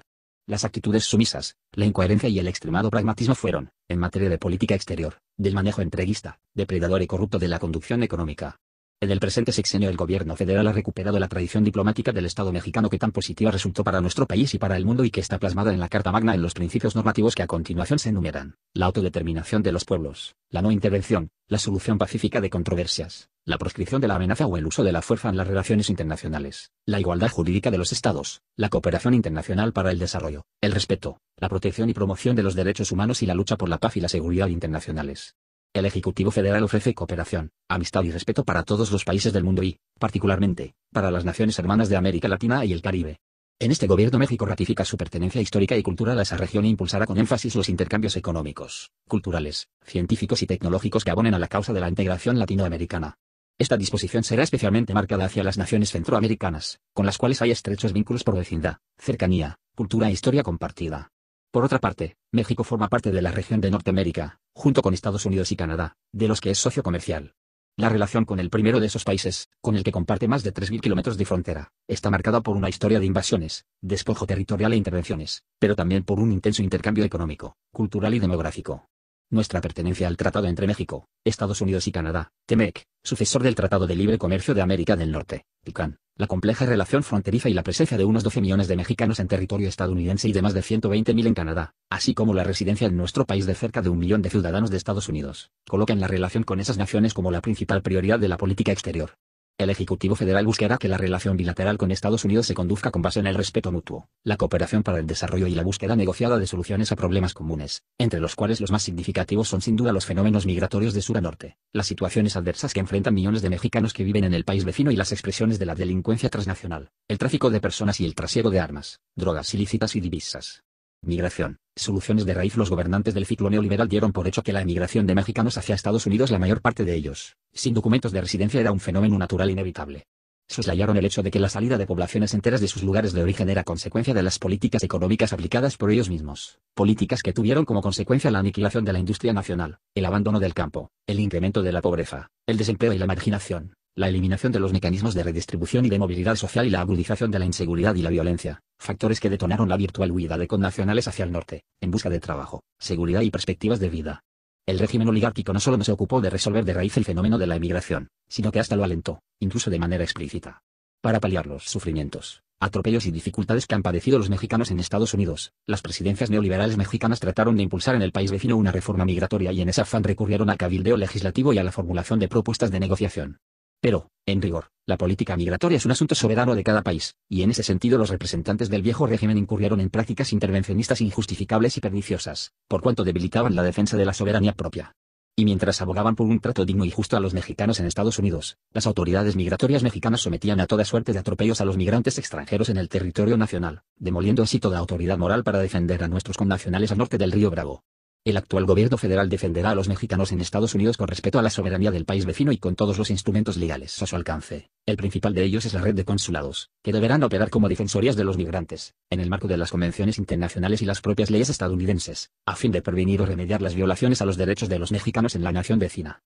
Speaker 2: Las actitudes sumisas, la incoherencia y el extremado pragmatismo fueron, en materia de política exterior, del manejo entreguista, depredador y corrupto de la conducción económica, en el presente sexenio el gobierno federal ha recuperado la tradición diplomática del Estado mexicano que tan positiva resultó para nuestro país y para el mundo y que está plasmada en la Carta Magna en los principios normativos que a continuación se enumeran, la autodeterminación de los pueblos, la no intervención, la solución pacífica de controversias, la proscripción de la amenaza o el uso de la fuerza en las relaciones internacionales, la igualdad jurídica de los estados, la cooperación internacional para el desarrollo, el respeto, la protección y promoción de los derechos humanos y la lucha por la paz y la seguridad internacionales. El Ejecutivo Federal ofrece cooperación, amistad y respeto para todos los países del mundo y, particularmente, para las naciones hermanas de América Latina y el Caribe. En este gobierno México ratifica su pertenencia histórica y cultural a esa región e impulsará con énfasis los intercambios económicos, culturales, científicos y tecnológicos que abonen a la causa de la integración latinoamericana. Esta disposición será especialmente marcada hacia las naciones centroamericanas, con las cuales hay estrechos vínculos por vecindad, cercanía, cultura e historia compartida. Por otra parte, México forma parte de la región de Norteamérica, junto con Estados Unidos y Canadá, de los que es socio comercial. La relación con el primero de esos países, con el que comparte más de 3.000 kilómetros de frontera, está marcada por una historia de invasiones, despojo territorial e intervenciones, pero también por un intenso intercambio económico, cultural y demográfico nuestra pertenencia al Tratado entre México, Estados Unidos y Canadá, TEMEC, sucesor del Tratado de Libre Comercio de América del Norte, TICAN, la compleja relación fronteriza y la presencia de unos 12 millones de mexicanos en territorio estadounidense y de más de 120.000 en Canadá, así como la residencia en nuestro país de cerca de un millón de ciudadanos de Estados Unidos, colocan la relación con esas naciones como la principal prioridad de la política exterior. El Ejecutivo Federal buscará que la relación bilateral con Estados Unidos se conduzca con base en el respeto mutuo, la cooperación para el desarrollo y la búsqueda negociada de soluciones a problemas comunes, entre los cuales los más significativos son sin duda los fenómenos migratorios de sur a norte, las situaciones adversas que enfrentan millones de mexicanos que viven en el país vecino y las expresiones de la delincuencia transnacional, el tráfico de personas y el trasiego de armas, drogas ilícitas y divisas. Migración. Soluciones de raíz Los gobernantes del ciclo neoliberal dieron por hecho que la emigración de mexicanos hacia Estados Unidos, la mayor parte de ellos, sin documentos de residencia, era un fenómeno natural inevitable. Soslayaron el hecho de que la salida de poblaciones enteras de sus lugares de origen era consecuencia de las políticas económicas aplicadas por ellos mismos, políticas que tuvieron como consecuencia la aniquilación de la industria nacional, el abandono del campo, el incremento de la pobreza, el desempleo y la marginación, la eliminación de los mecanismos de redistribución y de movilidad social y la agudización de la inseguridad y la violencia, factores que detonaron la virtual huida de connacionales hacia el norte, en busca de trabajo, seguridad y perspectivas de vida. El régimen oligárquico no solo no se ocupó de resolver de raíz el fenómeno de la emigración, sino que hasta lo alentó, incluso de manera explícita. Para paliar los sufrimientos, atropellos y dificultades que han padecido los mexicanos en Estados Unidos, las presidencias neoliberales mexicanas trataron de impulsar en el país vecino una reforma migratoria y en esa afán recurrieron al cabildeo legislativo y a la formulación de propuestas de negociación. Pero, en rigor, la política migratoria es un asunto soberano de cada país, y en ese sentido los representantes del viejo régimen incurrieron en prácticas intervencionistas injustificables y perniciosas, por cuanto debilitaban la defensa de la soberanía propia. Y mientras abogaban por un trato digno y justo a los mexicanos en Estados Unidos, las autoridades migratorias mexicanas sometían a toda suerte de atropellos a los migrantes extranjeros en el territorio nacional, demoliendo así toda autoridad moral para defender a nuestros connacionales al norte del río Bravo. El actual gobierno federal defenderá a los mexicanos en Estados Unidos con respeto a la soberanía del país vecino y con todos los instrumentos legales a su alcance. El principal de ellos es la red de consulados, que deberán operar como defensorías de los migrantes, en el marco de las convenciones internacionales y las propias leyes estadounidenses, a fin de prevenir o remediar las violaciones a los derechos de los mexicanos en la nación vecina.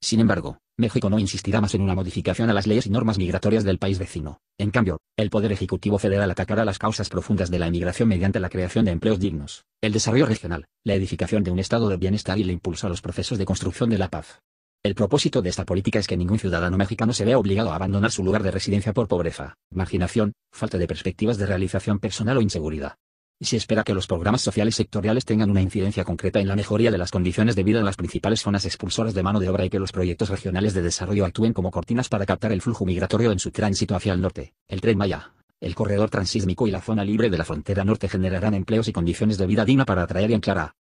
Speaker 2: Sin embargo, México no insistirá más en una modificación a las leyes y normas migratorias del país vecino. En cambio, el Poder Ejecutivo Federal atacará las causas profundas de la emigración mediante la creación de empleos dignos, el desarrollo regional, la edificación de un estado de bienestar y el impulso a los procesos de construcción de la paz. El propósito de esta política es que ningún ciudadano mexicano se vea obligado a abandonar su lugar de residencia por pobreza, marginación, falta de perspectivas de realización personal o inseguridad se espera que los programas sociales sectoriales tengan una incidencia concreta en la mejoría de las condiciones de vida en las principales zonas expulsoras de mano de obra y que los proyectos regionales de desarrollo actúen como cortinas para captar el flujo migratorio en su tránsito hacia el norte. El tren Maya, el corredor transísmico y la zona libre de la frontera norte generarán empleos y condiciones de vida digna para atraer y anclar a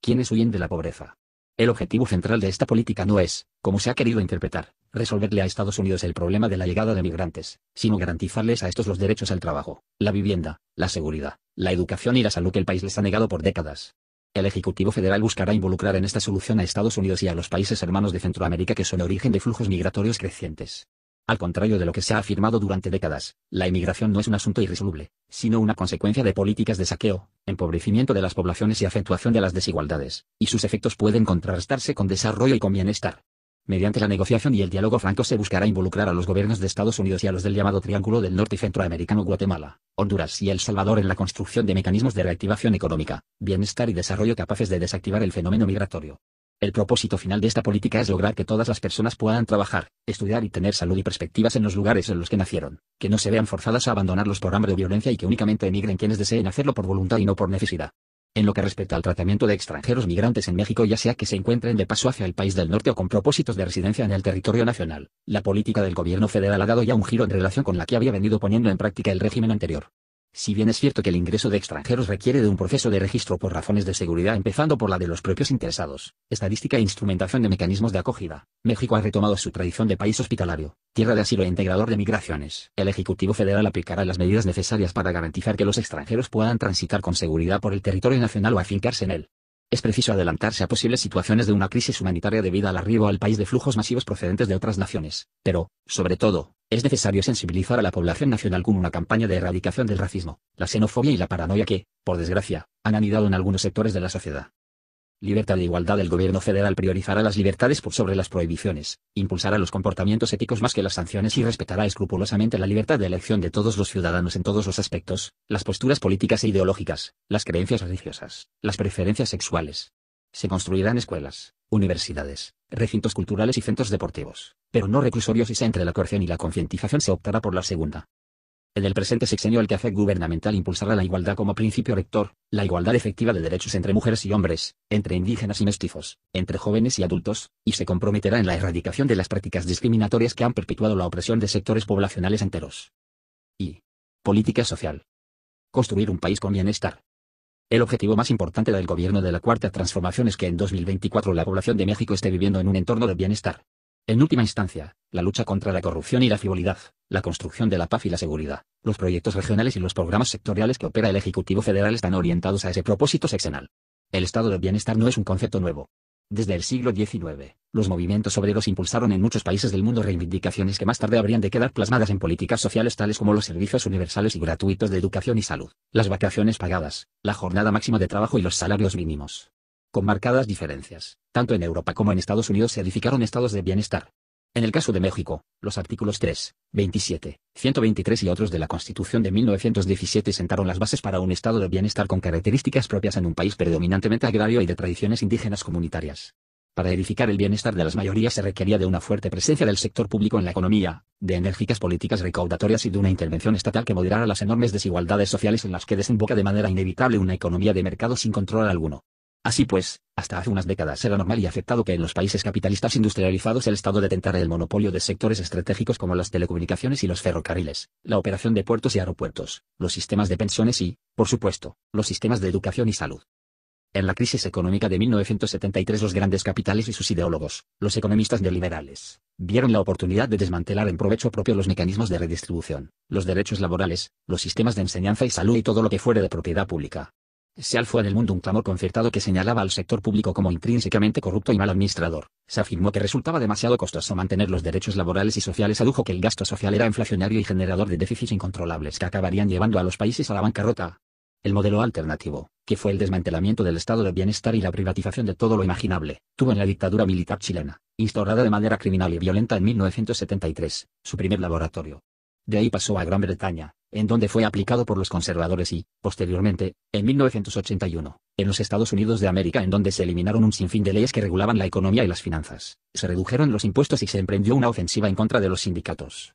Speaker 2: quienes huyen de la pobreza. El objetivo central de esta política no es, como se ha querido interpretar, resolverle a Estados Unidos el problema de la llegada de migrantes, sino garantizarles a estos los derechos al trabajo, la vivienda, la seguridad, la educación y la salud que el país les ha negado por décadas. El Ejecutivo Federal buscará involucrar en esta solución a Estados Unidos y a los países hermanos de Centroamérica que son origen de flujos migratorios crecientes. Al contrario de lo que se ha afirmado durante décadas, la inmigración no es un asunto irresoluble, sino una consecuencia de políticas de saqueo, empobrecimiento de las poblaciones y acentuación de las desigualdades, y sus efectos pueden contrastarse con desarrollo y con bienestar. Mediante la negociación y el diálogo franco se buscará involucrar a los gobiernos de Estados Unidos y a los del llamado Triángulo del Norte y Centroamericano Guatemala, Honduras y El Salvador en la construcción de mecanismos de reactivación económica, bienestar y desarrollo capaces de desactivar el fenómeno migratorio. El propósito final de esta política es lograr que todas las personas puedan trabajar, estudiar y tener salud y perspectivas en los lugares en los que nacieron, que no se vean forzadas a abandonarlos por hambre o violencia y que únicamente emigren quienes deseen hacerlo por voluntad y no por necesidad. En lo que respecta al tratamiento de extranjeros migrantes en México, ya sea que se encuentren de paso hacia el país del norte o con propósitos de residencia en el territorio nacional, la política del gobierno federal ha dado ya un giro en relación con la que había venido poniendo en práctica el régimen anterior. Si bien es cierto que el ingreso de extranjeros requiere de un proceso de registro por razones de seguridad empezando por la de los propios interesados, estadística e instrumentación de mecanismos de acogida, México ha retomado su tradición de país hospitalario, tierra de asilo e integrador de migraciones. El Ejecutivo Federal aplicará las medidas necesarias para garantizar que los extranjeros puedan transitar con seguridad por el territorio nacional o afincarse en él. Es preciso adelantarse a posibles situaciones de una crisis humanitaria debida al arribo al país de flujos masivos procedentes de otras naciones, pero, sobre todo, es necesario sensibilizar a la población nacional con una campaña de erradicación del racismo, la xenofobia y la paranoia que, por desgracia, han anidado en algunos sectores de la sociedad. Libertad e igualdad. El gobierno federal priorizará las libertades por sobre las prohibiciones, impulsará los comportamientos éticos más que las sanciones y respetará escrupulosamente la libertad de elección de todos los ciudadanos en todos los aspectos, las posturas políticas e ideológicas, las creencias religiosas, las preferencias sexuales. Se construirán escuelas, universidades, recintos culturales y centros deportivos, pero no reclusorios y se entre la coerción y la concientización se optará por la segunda. En el presente sexenio el café gubernamental impulsará la igualdad como principio rector, la igualdad efectiva de derechos entre mujeres y hombres, entre indígenas y mestizos, entre jóvenes y adultos, y se comprometerá en la erradicación de las prácticas discriminatorias que han perpetuado la opresión de sectores poblacionales enteros. Y. Política social. Construir un país con bienestar. El objetivo más importante del gobierno de la Cuarta Transformación es que en 2024 la población de México esté viviendo en un entorno de bienestar, en última instancia, la lucha contra la corrupción y la frivolidad, la construcción de la paz y la seguridad, los proyectos regionales y los programas sectoriales que opera el Ejecutivo Federal están orientados a ese propósito sexenal. El estado de bienestar no es un concepto nuevo. Desde el siglo XIX, los movimientos obreros impulsaron en muchos países del mundo reivindicaciones que más tarde habrían de quedar plasmadas en políticas sociales tales como los servicios universales y gratuitos de educación y salud, las vacaciones pagadas, la jornada máxima de trabajo y los salarios mínimos con marcadas diferencias. Tanto en Europa como en Estados Unidos se edificaron estados de bienestar. En el caso de México, los artículos 3, 27, 123 y otros de la Constitución de 1917 sentaron las bases para un estado de bienestar con características propias en un país predominantemente agrario y de tradiciones indígenas comunitarias. Para edificar el bienestar de las mayorías se requería de una fuerte presencia del sector público en la economía, de enérgicas políticas recaudatorias y de una intervención estatal que moderara las enormes desigualdades sociales en las que desemboca de manera inevitable una economía de mercado sin control alguno. Así pues, hasta hace unas décadas era normal y aceptado que en los países capitalistas industrializados el Estado detentara el monopolio de sectores estratégicos como las telecomunicaciones y los ferrocarriles, la operación de puertos y aeropuertos, los sistemas de pensiones y, por supuesto, los sistemas de educación y salud. En la crisis económica de 1973 los grandes capitales y sus ideólogos, los economistas neoliberales, vieron la oportunidad de desmantelar en provecho propio los mecanismos de redistribución, los derechos laborales, los sistemas de enseñanza y salud y todo lo que fuera de propiedad pública, se en el mundo un clamor concertado que señalaba al sector público como intrínsecamente corrupto y mal administrador. Se afirmó que resultaba demasiado costoso mantener los derechos laborales y sociales. Adujo que el gasto social era inflacionario y generador de déficits incontrolables que acabarían llevando a los países a la bancarrota. El modelo alternativo, que fue el desmantelamiento del estado de bienestar y la privatización de todo lo imaginable, tuvo en la dictadura militar chilena, instaurada de manera criminal y violenta en 1973, su primer laboratorio. De ahí pasó a Gran Bretaña, en donde fue aplicado por los conservadores y, posteriormente, en 1981, en los Estados Unidos de América en donde se eliminaron un sinfín de leyes que regulaban la economía y las finanzas, se redujeron los impuestos y se emprendió una ofensiva en contra de los sindicatos.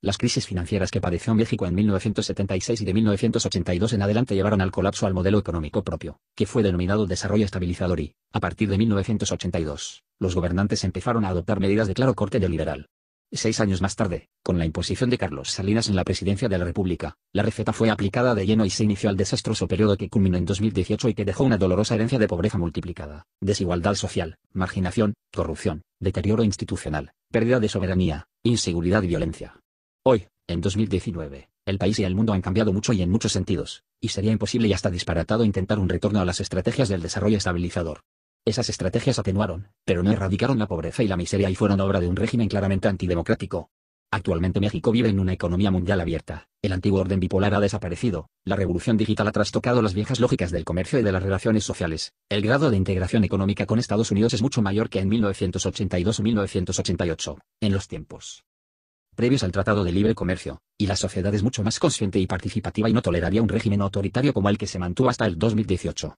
Speaker 2: Las crisis financieras que padeció México en 1976 y de 1982 en adelante llevaron al colapso al modelo económico propio, que fue denominado desarrollo estabilizador y, a partir de 1982, los gobernantes empezaron a adoptar medidas de claro corte liberal. Seis años más tarde, con la imposición de Carlos Salinas en la presidencia de la República, la receta fue aplicada de lleno y se inició el desastroso periodo que culminó en 2018 y que dejó una dolorosa herencia de pobreza multiplicada, desigualdad social, marginación, corrupción, deterioro institucional, pérdida de soberanía, inseguridad y violencia. Hoy, en 2019, el país y el mundo han cambiado mucho y en muchos sentidos, y sería imposible y hasta disparatado intentar un retorno a las estrategias del desarrollo estabilizador. Esas estrategias atenuaron, pero no erradicaron la pobreza y la miseria y fueron obra de un régimen claramente antidemocrático. Actualmente México vive en una economía mundial abierta, el antiguo orden bipolar ha desaparecido, la revolución digital ha trastocado las viejas lógicas del comercio y de las relaciones sociales, el grado de integración económica con Estados Unidos es mucho mayor que en 1982 o 1988, en los tiempos previos al Tratado de Libre Comercio, y la sociedad es mucho más consciente y participativa y no toleraría un régimen autoritario como el que se mantuvo hasta el 2018.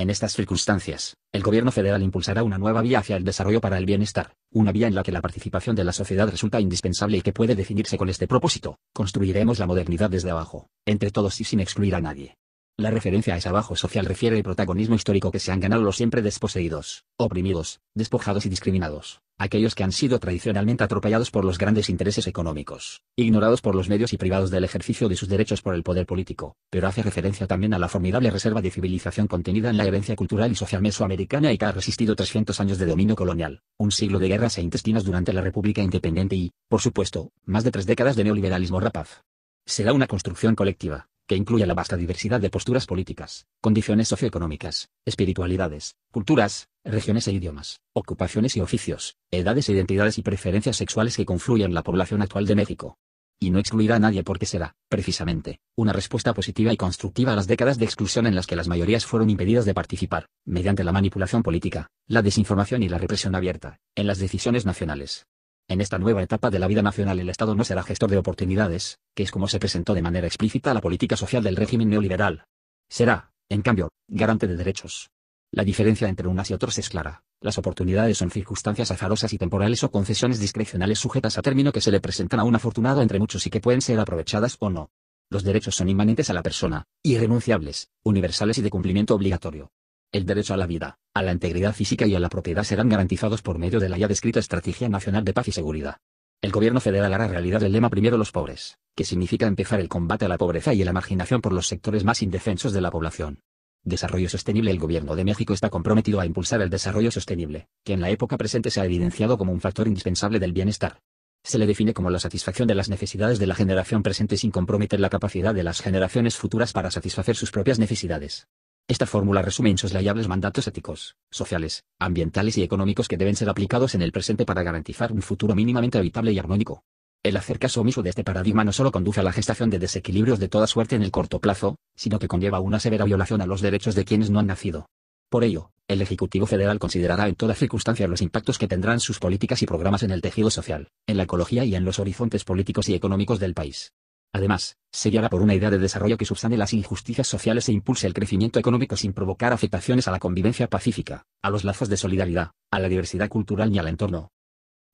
Speaker 2: En estas circunstancias, el gobierno federal impulsará una nueva vía hacia el desarrollo para el bienestar, una vía en la que la participación de la sociedad resulta indispensable y que puede definirse con este propósito, construiremos la modernidad desde abajo, entre todos y sin excluir a nadie. La referencia a ese abajo social refiere el protagonismo histórico que se han ganado los siempre desposeídos, oprimidos, despojados y discriminados, aquellos que han sido tradicionalmente atropellados por los grandes intereses económicos, ignorados por los medios y privados del ejercicio de sus derechos por el poder político, pero hace referencia también a la formidable reserva de civilización contenida en la herencia cultural y social mesoamericana y que ha resistido 300 años de dominio colonial, un siglo de guerras e intestinas durante la República Independiente y, por supuesto, más de tres décadas de neoliberalismo rapaz. Será una construcción colectiva, que incluya la vasta diversidad de posturas políticas, condiciones socioeconómicas, espiritualidades, culturas, regiones e idiomas, ocupaciones y oficios, edades e identidades y preferencias sexuales que confluyen la población actual de México. Y no excluirá a nadie porque será, precisamente, una respuesta positiva y constructiva a las décadas de exclusión en las que las mayorías fueron impedidas de participar, mediante la manipulación política, la desinformación y la represión abierta, en las decisiones nacionales. En esta nueva etapa de la vida nacional el Estado no será gestor de oportunidades, que es como se presentó de manera explícita la política social del régimen neoliberal. Será, en cambio, garante de derechos, la diferencia entre unas y otras es clara. Las oportunidades son circunstancias azarosas y temporales o concesiones discrecionales sujetas a término que se le presentan a un afortunado entre muchos y que pueden ser aprovechadas o no. Los derechos son inmanentes a la persona, irrenunciables, universales y de cumplimiento obligatorio. El derecho a la vida, a la integridad física y a la propiedad serán garantizados por medio de la ya descrita Estrategia Nacional de Paz y Seguridad. El gobierno federal hará realidad el lema Primero los pobres, que significa empezar el combate a la pobreza y a la marginación por los sectores más indefensos de la población. Desarrollo sostenible El Gobierno de México está comprometido a impulsar el desarrollo sostenible, que en la época presente se ha evidenciado como un factor indispensable del bienestar. Se le define como la satisfacción de las necesidades de la generación presente sin comprometer la capacidad de las generaciones futuras para satisfacer sus propias necesidades. Esta fórmula resume insoslayables mandatos éticos, sociales, ambientales y económicos que deben ser aplicados en el presente para garantizar un futuro mínimamente habitable y armónico. El hacer caso omiso de este paradigma no solo conduce a la gestación de desequilibrios de toda suerte en el corto plazo, sino que conlleva una severa violación a los derechos de quienes no han nacido. Por ello, el Ejecutivo Federal considerará en toda circunstancia los impactos que tendrán sus políticas y programas en el tejido social, en la ecología y en los horizontes políticos y económicos del país. Además, se guiará por una idea de desarrollo que subsane las injusticias sociales e impulse el crecimiento económico sin provocar afectaciones a la convivencia pacífica, a los lazos de solidaridad, a la diversidad cultural ni al entorno.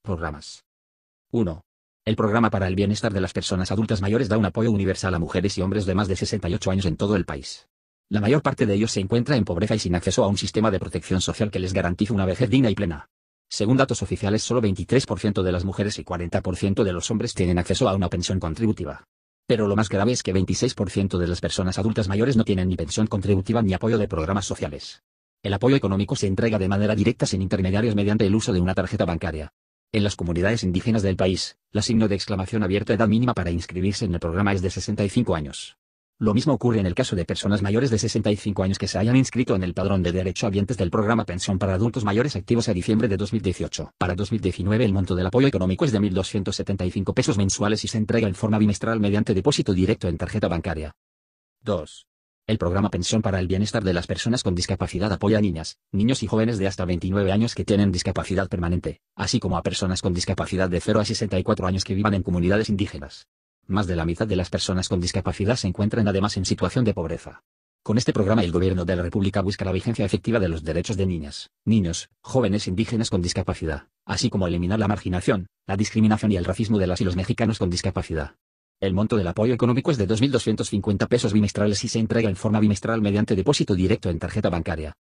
Speaker 2: Programas 1. El programa para el bienestar de las personas adultas mayores da un apoyo universal a mujeres y hombres de más de 68 años en todo el país. La mayor parte de ellos se encuentra en pobreza y sin acceso a un sistema de protección social que les garantice una vejez digna y plena. Según datos oficiales, solo 23% de las mujeres y 40% de los hombres tienen acceso a una pensión contributiva. Pero lo más grave es que 26% de las personas adultas mayores no tienen ni pensión contributiva ni apoyo de programas sociales. El apoyo económico se entrega de manera directa sin intermediarios mediante el uso de una tarjeta bancaria. En las comunidades indígenas del país, la signo de exclamación abierta edad mínima para inscribirse en el programa es de 65 años. Lo mismo ocurre en el caso de personas mayores de 65 años que se hayan inscrito en el padrón de Derecho Vientes del programa Pensión para Adultos Mayores activos a diciembre de 2018. Para 2019 el monto del apoyo económico es de 1.275 pesos mensuales y se entrega en forma bimestral mediante depósito directo en tarjeta bancaria. 2. El programa Pensión para el Bienestar de las Personas con Discapacidad apoya a niñas, niños y jóvenes de hasta 29 años que tienen discapacidad permanente, así como a personas con discapacidad de 0 a 64 años que vivan en comunidades indígenas. Más de la mitad de las personas con discapacidad se encuentran además en situación de pobreza. Con este programa el Gobierno de la República busca la vigencia efectiva de los derechos de niñas, niños, jóvenes e indígenas con discapacidad, así como eliminar la marginación, la discriminación y el racismo de las y los mexicanos con discapacidad. El monto del apoyo económico es de 2.250 pesos bimestrales y se entrega en forma bimestral mediante depósito directo en tarjeta bancaria.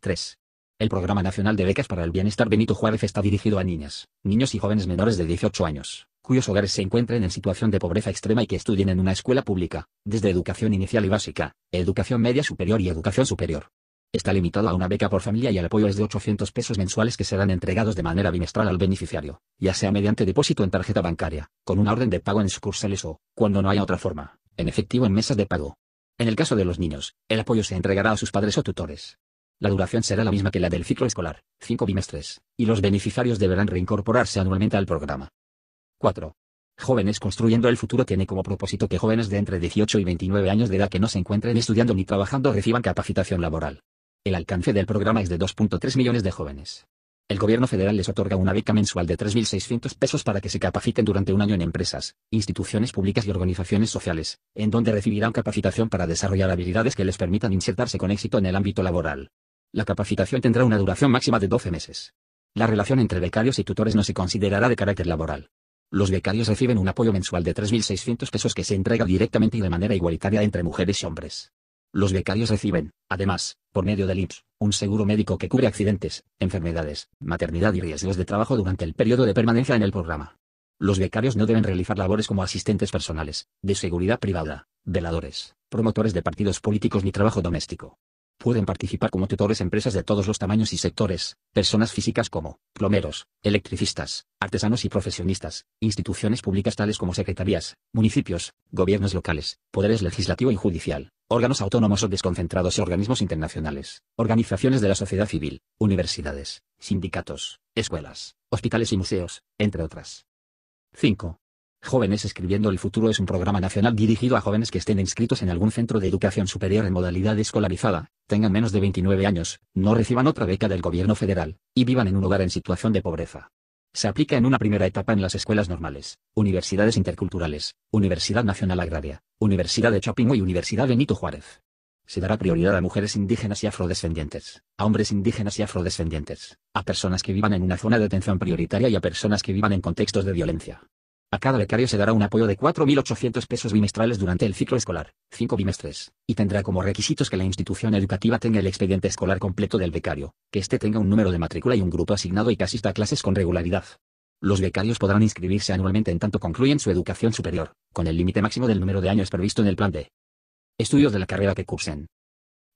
Speaker 2: 3. El Programa Nacional de Becas para el Bienestar Benito Juárez está dirigido a niñas, niños y jóvenes menores de 18 años, cuyos hogares se encuentren en situación de pobreza extrema y que estudien en una escuela pública, desde educación inicial y básica, educación media superior y educación superior. Está limitado a una beca por familia y el apoyo es de 800 pesos mensuales que serán entregados de manera bimestral al beneficiario, ya sea mediante depósito en tarjeta bancaria, con una orden de pago en sucursales o, cuando no haya otra forma, en efectivo en mesas de pago. En el caso de los niños, el apoyo se entregará a sus padres o tutores. La duración será la misma que la del ciclo escolar, 5 bimestres, y los beneficiarios deberán reincorporarse anualmente al programa. 4. Jóvenes Construyendo el Futuro tiene como propósito que jóvenes de entre 18 y 29 años de edad que no se encuentren estudiando ni trabajando reciban capacitación laboral, el alcance del programa es de 2.3 millones de jóvenes. El gobierno federal les otorga una beca mensual de 3.600 pesos para que se capaciten durante un año en empresas, instituciones públicas y organizaciones sociales, en donde recibirán capacitación para desarrollar habilidades que les permitan insertarse con éxito en el ámbito laboral. La capacitación tendrá una duración máxima de 12 meses. La relación entre becarios y tutores no se considerará de carácter laboral. Los becarios reciben un apoyo mensual de 3.600 pesos que se entrega directamente y de manera igualitaria entre mujeres y hombres. Los becarios reciben, además, por medio del IMSS, un seguro médico que cubre accidentes, enfermedades, maternidad y riesgos de trabajo durante el periodo de permanencia en el programa. Los becarios no deben realizar labores como asistentes personales, de seguridad privada, veladores, promotores de partidos políticos ni trabajo doméstico. Pueden participar como tutores empresas de todos los tamaños y sectores, personas físicas como plomeros, electricistas, artesanos y profesionistas, instituciones públicas tales como secretarías, municipios, gobiernos locales, poderes legislativo y judicial, órganos autónomos o desconcentrados y organismos internacionales, organizaciones de la sociedad civil, universidades, sindicatos, escuelas, hospitales y museos, entre otras. 5. Jóvenes Escribiendo el Futuro es un programa nacional dirigido a jóvenes que estén inscritos en algún centro de educación superior en modalidad escolarizada, tengan menos de 29 años, no reciban otra beca del gobierno federal, y vivan en un hogar en situación de pobreza. Se aplica en una primera etapa en las escuelas normales, universidades interculturales, Universidad Nacional Agraria, Universidad de Chapingo y Universidad Benito Juárez. Se dará prioridad a mujeres indígenas y afrodescendientes, a hombres indígenas y afrodescendientes, a personas que vivan en una zona de atención prioritaria y a personas que vivan en contextos de violencia. A cada becario se dará un apoyo de 4.800 pesos bimestrales durante el ciclo escolar, 5 bimestres, y tendrá como requisitos que la institución educativa tenga el expediente escolar completo del becario, que éste tenga un número de matrícula y un grupo asignado y que asista a clases con regularidad. Los becarios podrán inscribirse anualmente en tanto concluyen su educación superior, con el límite máximo del número de años previsto en el plan de estudios de la carrera que cursen.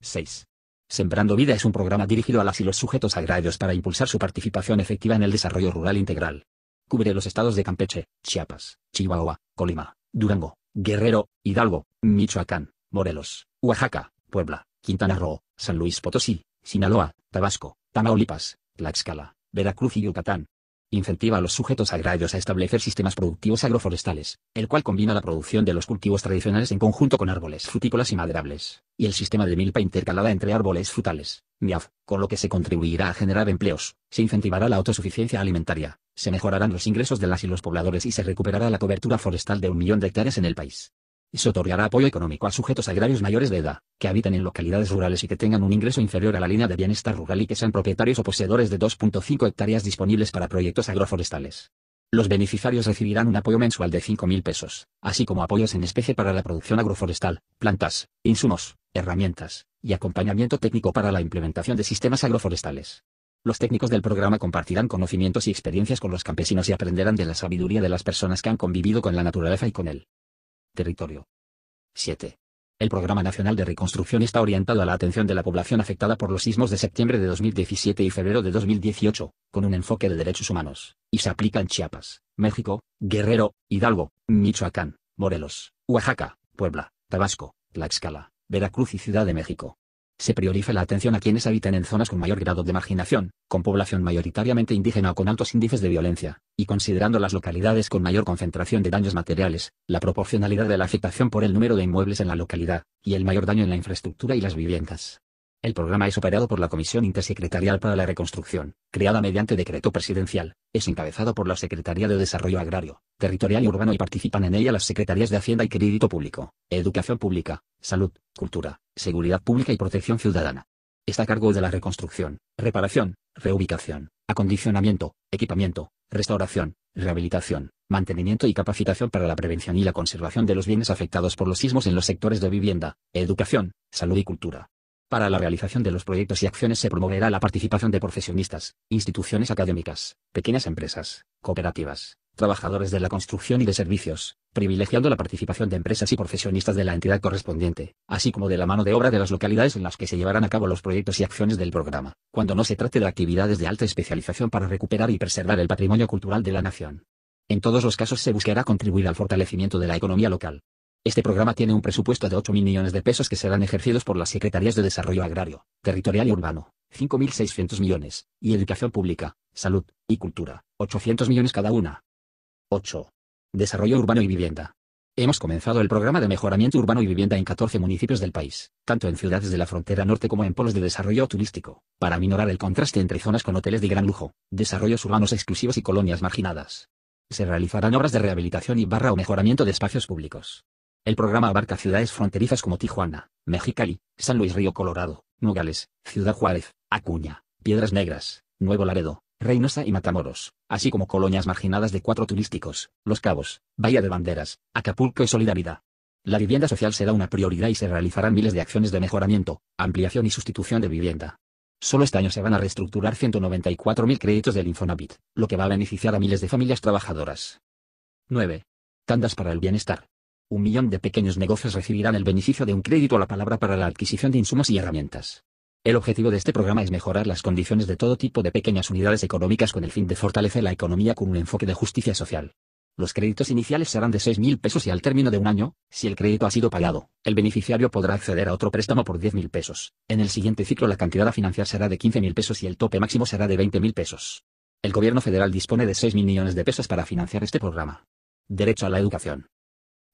Speaker 2: 6. Sembrando Vida es un programa dirigido a las y los sujetos agrarios para impulsar su participación efectiva en el desarrollo rural integral, Cubre los estados de Campeche, Chiapas, Chihuahua, Colima, Durango, Guerrero, Hidalgo, Michoacán, Morelos, Oaxaca, Puebla, Quintana Roo, San Luis Potosí, Sinaloa, Tabasco, Tamaulipas, Tlaxcala, Veracruz y Yucatán incentiva a los sujetos agrarios a establecer sistemas productivos agroforestales, el cual combina la producción de los cultivos tradicionales en conjunto con árboles frutícolas y maderables, y el sistema de milpa intercalada entre árboles frutales, MIAF, con lo que se contribuirá a generar empleos, se incentivará la autosuficiencia alimentaria, se mejorarán los ingresos de las y los pobladores y se recuperará la cobertura forestal de un millón de hectáreas en el país se otorgará apoyo económico a sujetos agrarios mayores de edad, que habiten en localidades rurales y que tengan un ingreso inferior a la línea de bienestar rural y que sean propietarios o poseedores de 2.5 hectáreas disponibles para proyectos agroforestales. Los beneficiarios recibirán un apoyo mensual de 5.000 pesos, así como apoyos en especie para la producción agroforestal, plantas, insumos, herramientas, y acompañamiento técnico para la implementación de sistemas agroforestales. Los técnicos del programa compartirán conocimientos y experiencias con los campesinos y aprenderán de la sabiduría de las personas que han convivido con la naturaleza y con él territorio. 7. El Programa Nacional de Reconstrucción está orientado a la atención de la población afectada por los sismos de septiembre de 2017 y febrero de 2018, con un enfoque de derechos humanos, y se aplica en Chiapas, México, Guerrero, Hidalgo, Michoacán, Morelos, Oaxaca, Puebla, Tabasco, Tlaxcala, Veracruz y Ciudad de México se prioriza la atención a quienes habitan en zonas con mayor grado de marginación, con población mayoritariamente indígena o con altos índices de violencia, y considerando las localidades con mayor concentración de daños materiales, la proporcionalidad de la afectación por el número de inmuebles en la localidad, y el mayor daño en la infraestructura y las viviendas. El programa es operado por la Comisión Intersecretarial para la Reconstrucción, creada mediante decreto presidencial, es encabezado por la Secretaría de Desarrollo Agrario, Territorial y Urbano y participan en ella las Secretarías de Hacienda y Crédito Público, Educación Pública, Salud, Cultura, Seguridad Pública y Protección Ciudadana. Está a cargo de la reconstrucción, reparación, reubicación, acondicionamiento, equipamiento, restauración, rehabilitación, mantenimiento y capacitación para la prevención y la conservación de los bienes afectados por los sismos en los sectores de vivienda, educación, salud y cultura. Para la realización de los proyectos y acciones se promoverá la participación de profesionistas, instituciones académicas, pequeñas empresas, cooperativas, trabajadores de la construcción y de servicios, privilegiando la participación de empresas y profesionistas de la entidad correspondiente, así como de la mano de obra de las localidades en las que se llevarán a cabo los proyectos y acciones del programa, cuando no se trate de actividades de alta especialización para recuperar y preservar el patrimonio cultural de la nación. En todos los casos se buscará contribuir al fortalecimiento de la economía local. Este programa tiene un presupuesto de 8.000 millones de pesos que serán ejercidos por las Secretarías de Desarrollo Agrario, Territorial y Urbano, 5.600 millones, y Educación Pública, Salud y Cultura, 800 millones cada una. 8. Desarrollo Urbano y Vivienda. Hemos comenzado el programa de mejoramiento urbano y vivienda en 14 municipios del país, tanto en ciudades de la frontera norte como en polos de desarrollo turístico, para minorar el contraste entre zonas con hoteles de gran lujo, desarrollos urbanos exclusivos y colonias marginadas. Se realizarán obras de rehabilitación y barra o mejoramiento de espacios públicos. El programa abarca ciudades fronterizas como Tijuana, Mexicali, San Luis Río Colorado, Nogales, Ciudad Juárez, Acuña, Piedras Negras, Nuevo Laredo, Reynosa y Matamoros, así como colonias marginadas de cuatro turísticos, Los Cabos, Bahía de Banderas, Acapulco y Solidaridad. La vivienda social será una prioridad y se realizarán miles de acciones de mejoramiento, ampliación y sustitución de vivienda. Solo este año se van a reestructurar 194.000 créditos del Infonavit, lo que va a beneficiar a miles de familias trabajadoras. 9. Tandas para el bienestar. Un millón de pequeños negocios recibirán el beneficio de un crédito a la palabra para la adquisición de insumos y herramientas. El objetivo de este programa es mejorar las condiciones de todo tipo de pequeñas unidades económicas con el fin de fortalecer la economía con un enfoque de justicia social. Los créditos iniciales serán de 6.000 pesos y al término de un año, si el crédito ha sido pagado, el beneficiario podrá acceder a otro préstamo por 10.000 pesos. En el siguiente ciclo la cantidad a financiar será de 15.000 pesos y el tope máximo será de 20.000 pesos. El gobierno federal dispone de 6.000 millones de pesos para financiar este programa. Derecho a la educación.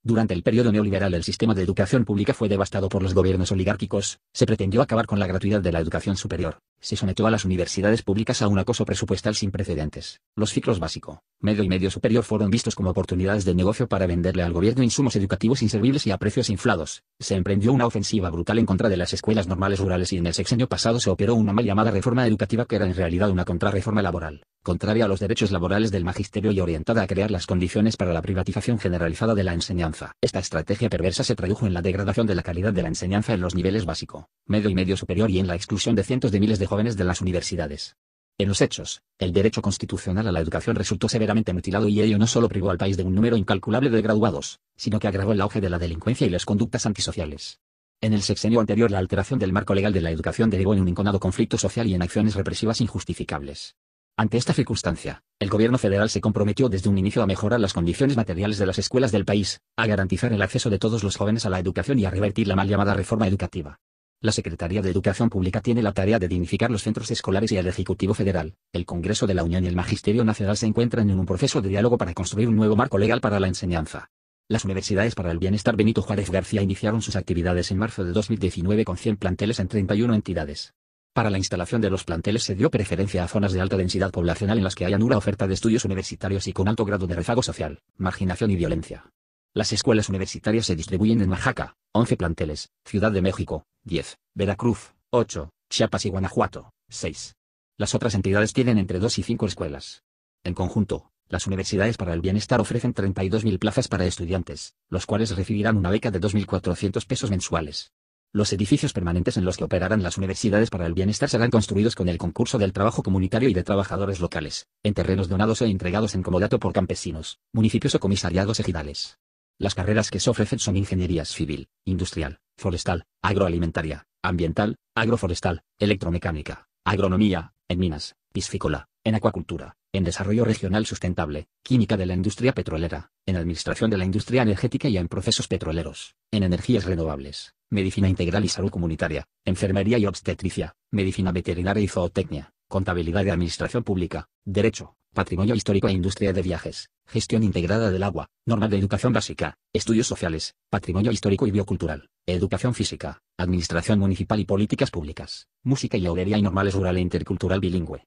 Speaker 2: Durante el periodo neoliberal el sistema de educación pública fue devastado por los gobiernos oligárquicos, se pretendió acabar con la gratuidad de la educación superior, se sometió a las universidades públicas a un acoso presupuestal sin precedentes. Los ciclos básico, medio y medio superior fueron vistos como oportunidades de negocio para venderle al gobierno insumos educativos inservibles y a precios inflados. Se emprendió una ofensiva brutal en contra de las escuelas normales rurales y en el sexenio pasado se operó una mal llamada reforma educativa que era en realidad una contrarreforma laboral contraria a los derechos laborales del magisterio y orientada a crear las condiciones para la privatización generalizada de la enseñanza. Esta estrategia perversa se tradujo en la degradación de la calidad de la enseñanza en los niveles básico, medio y medio superior y en la exclusión de cientos de miles de jóvenes de las universidades. En los hechos, el derecho constitucional a la educación resultó severamente mutilado y ello no solo privó al país de un número incalculable de graduados, sino que agravó el auge de la delincuencia y las conductas antisociales. En el sexenio anterior la alteración del marco legal de la educación derivó en un inconado conflicto social y en acciones represivas injustificables. Ante esta circunstancia, el gobierno federal se comprometió desde un inicio a mejorar las condiciones materiales de las escuelas del país, a garantizar el acceso de todos los jóvenes a la educación y a revertir la mal llamada reforma educativa. La Secretaría de Educación Pública tiene la tarea de dignificar los centros escolares y el Ejecutivo Federal, el Congreso de la Unión y el Magisterio Nacional se encuentran en un proceso de diálogo para construir un nuevo marco legal para la enseñanza. Las Universidades para el Bienestar Benito Juárez García iniciaron sus actividades en marzo de 2019 con 100 planteles en 31 entidades. Para la instalación de los planteles se dio preferencia a zonas de alta densidad poblacional en las que haya nula oferta de estudios universitarios y con alto grado de rezago social, marginación y violencia. Las escuelas universitarias se distribuyen en Oaxaca, 11 planteles, Ciudad de México, 10, Veracruz, 8, Chiapas y Guanajuato, 6. Las otras entidades tienen entre 2 y 5 escuelas. En conjunto, las universidades para el bienestar ofrecen 32.000 plazas para estudiantes, los cuales recibirán una beca de 2.400 pesos mensuales. Los edificios permanentes en los que operarán las universidades para el bienestar serán construidos con el concurso del trabajo comunitario y de trabajadores locales, en terrenos donados e entregados en comodato por campesinos, municipios o comisariados ejidales. Las carreras que se ofrecen son ingeniería civil, industrial, forestal, agroalimentaria, ambiental, agroforestal, electromecánica, agronomía, en minas, piscícola, en acuacultura, en desarrollo regional sustentable, química de la industria petrolera, en administración de la industria energética y en procesos petroleros, en energías renovables, medicina integral y salud comunitaria, enfermería y obstetricia, medicina veterinaria y zootecnia, contabilidad de administración pública, derecho, patrimonio histórico e industria de viajes, gestión integrada del agua, norma de educación básica, estudios sociales, patrimonio histórico y biocultural, educación física, administración municipal y políticas públicas, música y laurería y normales rural e intercultural bilingüe,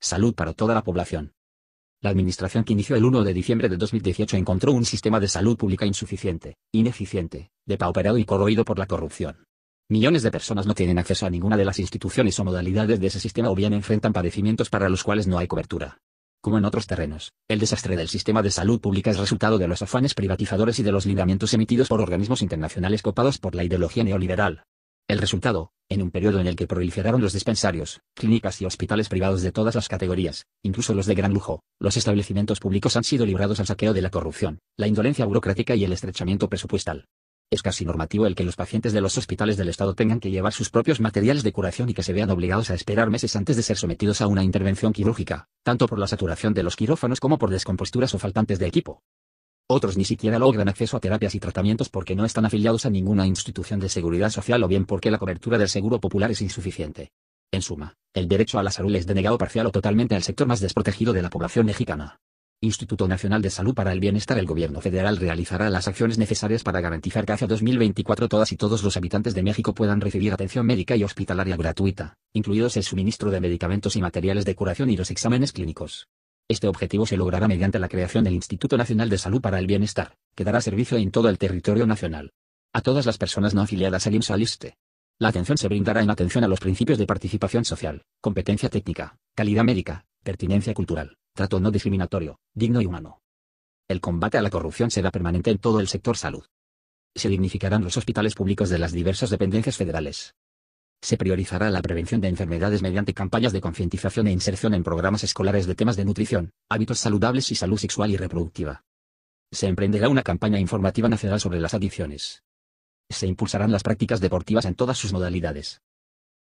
Speaker 2: Salud para toda la población. La administración que inició el 1 de diciembre de 2018 encontró un sistema de salud pública insuficiente, ineficiente, depauperado y corroído por la corrupción. Millones de personas no tienen acceso a ninguna de las instituciones o modalidades de ese sistema o bien enfrentan padecimientos para los cuales no hay cobertura. Como en otros terrenos, el desastre del sistema de salud pública es resultado de los afanes privatizadores y de los lineamientos emitidos por organismos internacionales copados por la ideología neoliberal. El resultado, en un periodo en el que proliferaron los dispensarios, clínicas y hospitales privados de todas las categorías, incluso los de gran lujo, los establecimientos públicos han sido librados al saqueo de la corrupción, la indolencia burocrática y el estrechamiento presupuestal. Es casi normativo el que los pacientes de los hospitales del Estado tengan que llevar sus propios materiales de curación y que se vean obligados a esperar meses antes de ser sometidos a una intervención quirúrgica, tanto por la saturación de los quirófanos como por descomposturas o faltantes de equipo. Otros ni siquiera logran acceso a terapias y tratamientos porque no están afiliados a ninguna institución de seguridad social o bien porque la cobertura del seguro popular es insuficiente. En suma, el derecho a la salud es denegado parcial o totalmente al sector más desprotegido de la población mexicana. Instituto Nacional de Salud para el Bienestar El gobierno federal realizará las acciones necesarias para garantizar que hacia 2024 todas y todos los habitantes de México puedan recibir atención médica y hospitalaria gratuita, incluidos el suministro de medicamentos y materiales de curación y los exámenes clínicos. Este objetivo se logrará mediante la creación del Instituto Nacional de Salud para el Bienestar, que dará servicio en todo el territorio nacional. A todas las personas no afiliadas al IMSS La atención se brindará en atención a los principios de participación social, competencia técnica, calidad médica, pertinencia cultural, trato no discriminatorio, digno y humano. El combate a la corrupción será permanente en todo el sector salud. Se dignificarán los hospitales públicos de las diversas dependencias federales. Se priorizará la prevención de enfermedades mediante campañas de concientización e inserción en programas escolares de temas de nutrición, hábitos saludables y salud sexual y reproductiva. Se emprenderá una campaña informativa nacional sobre las adicciones. Se impulsarán las prácticas deportivas en todas sus modalidades.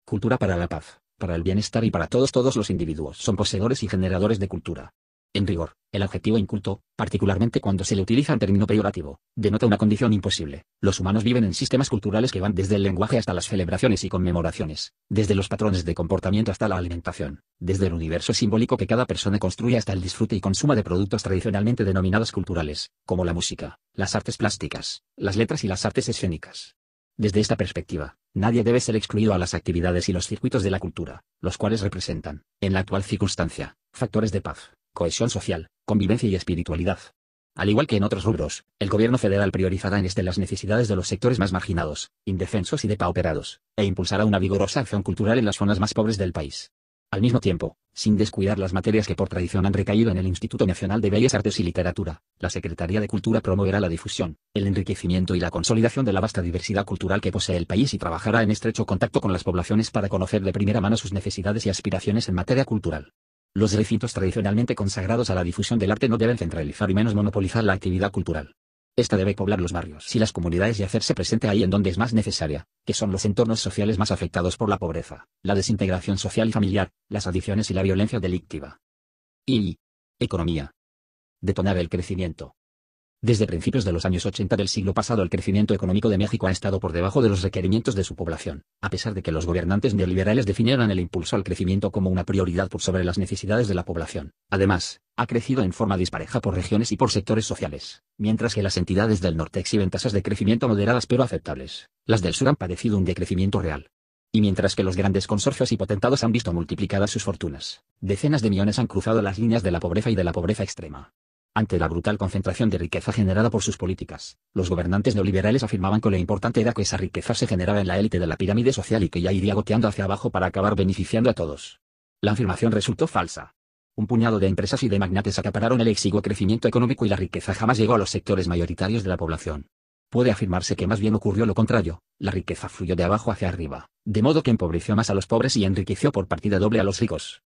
Speaker 2: Cultura para la paz, para el bienestar y para todos todos los individuos son poseedores y generadores de cultura. En rigor, el adjetivo inculto, particularmente cuando se le utiliza en término peyorativo, denota una condición imposible. Los humanos viven en sistemas culturales que van desde el lenguaje hasta las celebraciones y conmemoraciones, desde los patrones de comportamiento hasta la alimentación, desde el universo simbólico que cada persona construye hasta el disfrute y consumo de productos tradicionalmente denominados culturales, como la música, las artes plásticas, las letras y las artes escénicas. Desde esta perspectiva, nadie debe ser excluido a las actividades y los circuitos de la cultura, los cuales representan, en la actual circunstancia, factores de paz, cohesión social, convivencia y espiritualidad. Al igual que en otros rubros, el gobierno federal priorizará en este las necesidades de los sectores más marginados, indefensos y depauperados, e impulsará una vigorosa acción cultural en las zonas más pobres del país. Al mismo tiempo, sin descuidar las materias que por tradición han recaído en el Instituto Nacional de Bellas Artes y Literatura, la Secretaría de Cultura promoverá la difusión, el enriquecimiento y la consolidación de la vasta diversidad cultural que posee el país y trabajará en estrecho contacto con las poblaciones para conocer de primera mano sus necesidades y aspiraciones en materia cultural. Los recintos tradicionalmente consagrados a la difusión del arte no deben centralizar y menos monopolizar la actividad cultural. Esta debe poblar los barrios y las comunidades y hacerse presente ahí en donde es más necesaria, que son los entornos sociales más afectados por la pobreza, la desintegración social y familiar, las adicciones y la violencia delictiva. Y. Economía. Detonar el crecimiento. Desde principios de los años 80 del siglo pasado el crecimiento económico de México ha estado por debajo de los requerimientos de su población, a pesar de que los gobernantes neoliberales definieran el impulso al crecimiento como una prioridad por sobre las necesidades de la población. Además, ha crecido en forma dispareja por regiones y por sectores sociales, mientras que las entidades del norte exhiben tasas de crecimiento moderadas pero aceptables, las del sur han padecido un decrecimiento real. Y mientras que los grandes consorcios y potentados han visto multiplicadas sus fortunas, decenas de millones han cruzado las líneas de la pobreza y de la pobreza extrema. Ante la brutal concentración de riqueza generada por sus políticas, los gobernantes neoliberales afirmaban que lo importante era que esa riqueza se generara en la élite de la pirámide social y que ya iría goteando hacia abajo para acabar beneficiando a todos. La afirmación resultó falsa. Un puñado de empresas y de magnates acapararon el exiguo crecimiento económico y la riqueza jamás llegó a los sectores mayoritarios de la población. Puede afirmarse que más bien ocurrió lo contrario, la riqueza fluyó de abajo hacia arriba, de modo que empobreció más a los pobres y enriqueció por partida doble a los ricos.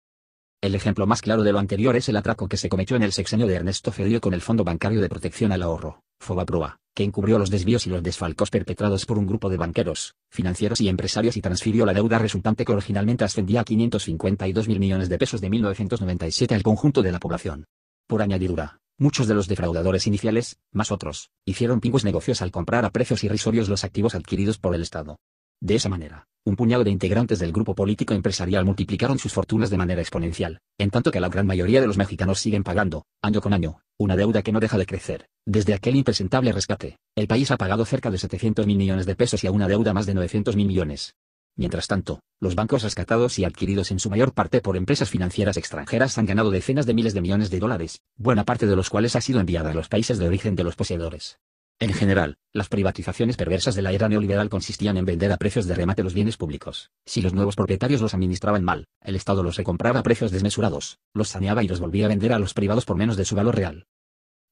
Speaker 2: El ejemplo más claro de lo anterior es el atraco que se cometió en el sexenio de Ernesto Cedillo con el Fondo Bancario de Protección al Ahorro, Fobaproa, que encubrió los desvíos y los desfalcos perpetrados por un grupo de banqueros, financieros y empresarios y transfirió la deuda resultante que originalmente ascendía a 552 mil millones de pesos de 1997 al conjunto de la población. Por añadidura, muchos de los defraudadores iniciales, más otros, hicieron pingües negocios al comprar a precios irrisorios los activos adquiridos por el Estado. De esa manera, un puñado de integrantes del grupo político empresarial multiplicaron sus fortunas de manera exponencial, en tanto que la gran mayoría de los mexicanos siguen pagando, año con año, una deuda que no deja de crecer. Desde aquel impresentable rescate, el país ha pagado cerca de 700 mil millones de pesos y a una deuda más de 900 mil millones. Mientras tanto, los bancos rescatados y adquiridos en su mayor parte por empresas financieras extranjeras han ganado decenas de miles de millones de dólares, buena parte de los cuales ha sido enviada a los países de origen de los poseedores. En general, las privatizaciones perversas de la era neoliberal consistían en vender a precios de remate los bienes públicos. Si los nuevos propietarios los administraban mal, el Estado los recompraba a precios desmesurados, los saneaba y los volvía a vender a los privados por menos de su valor real.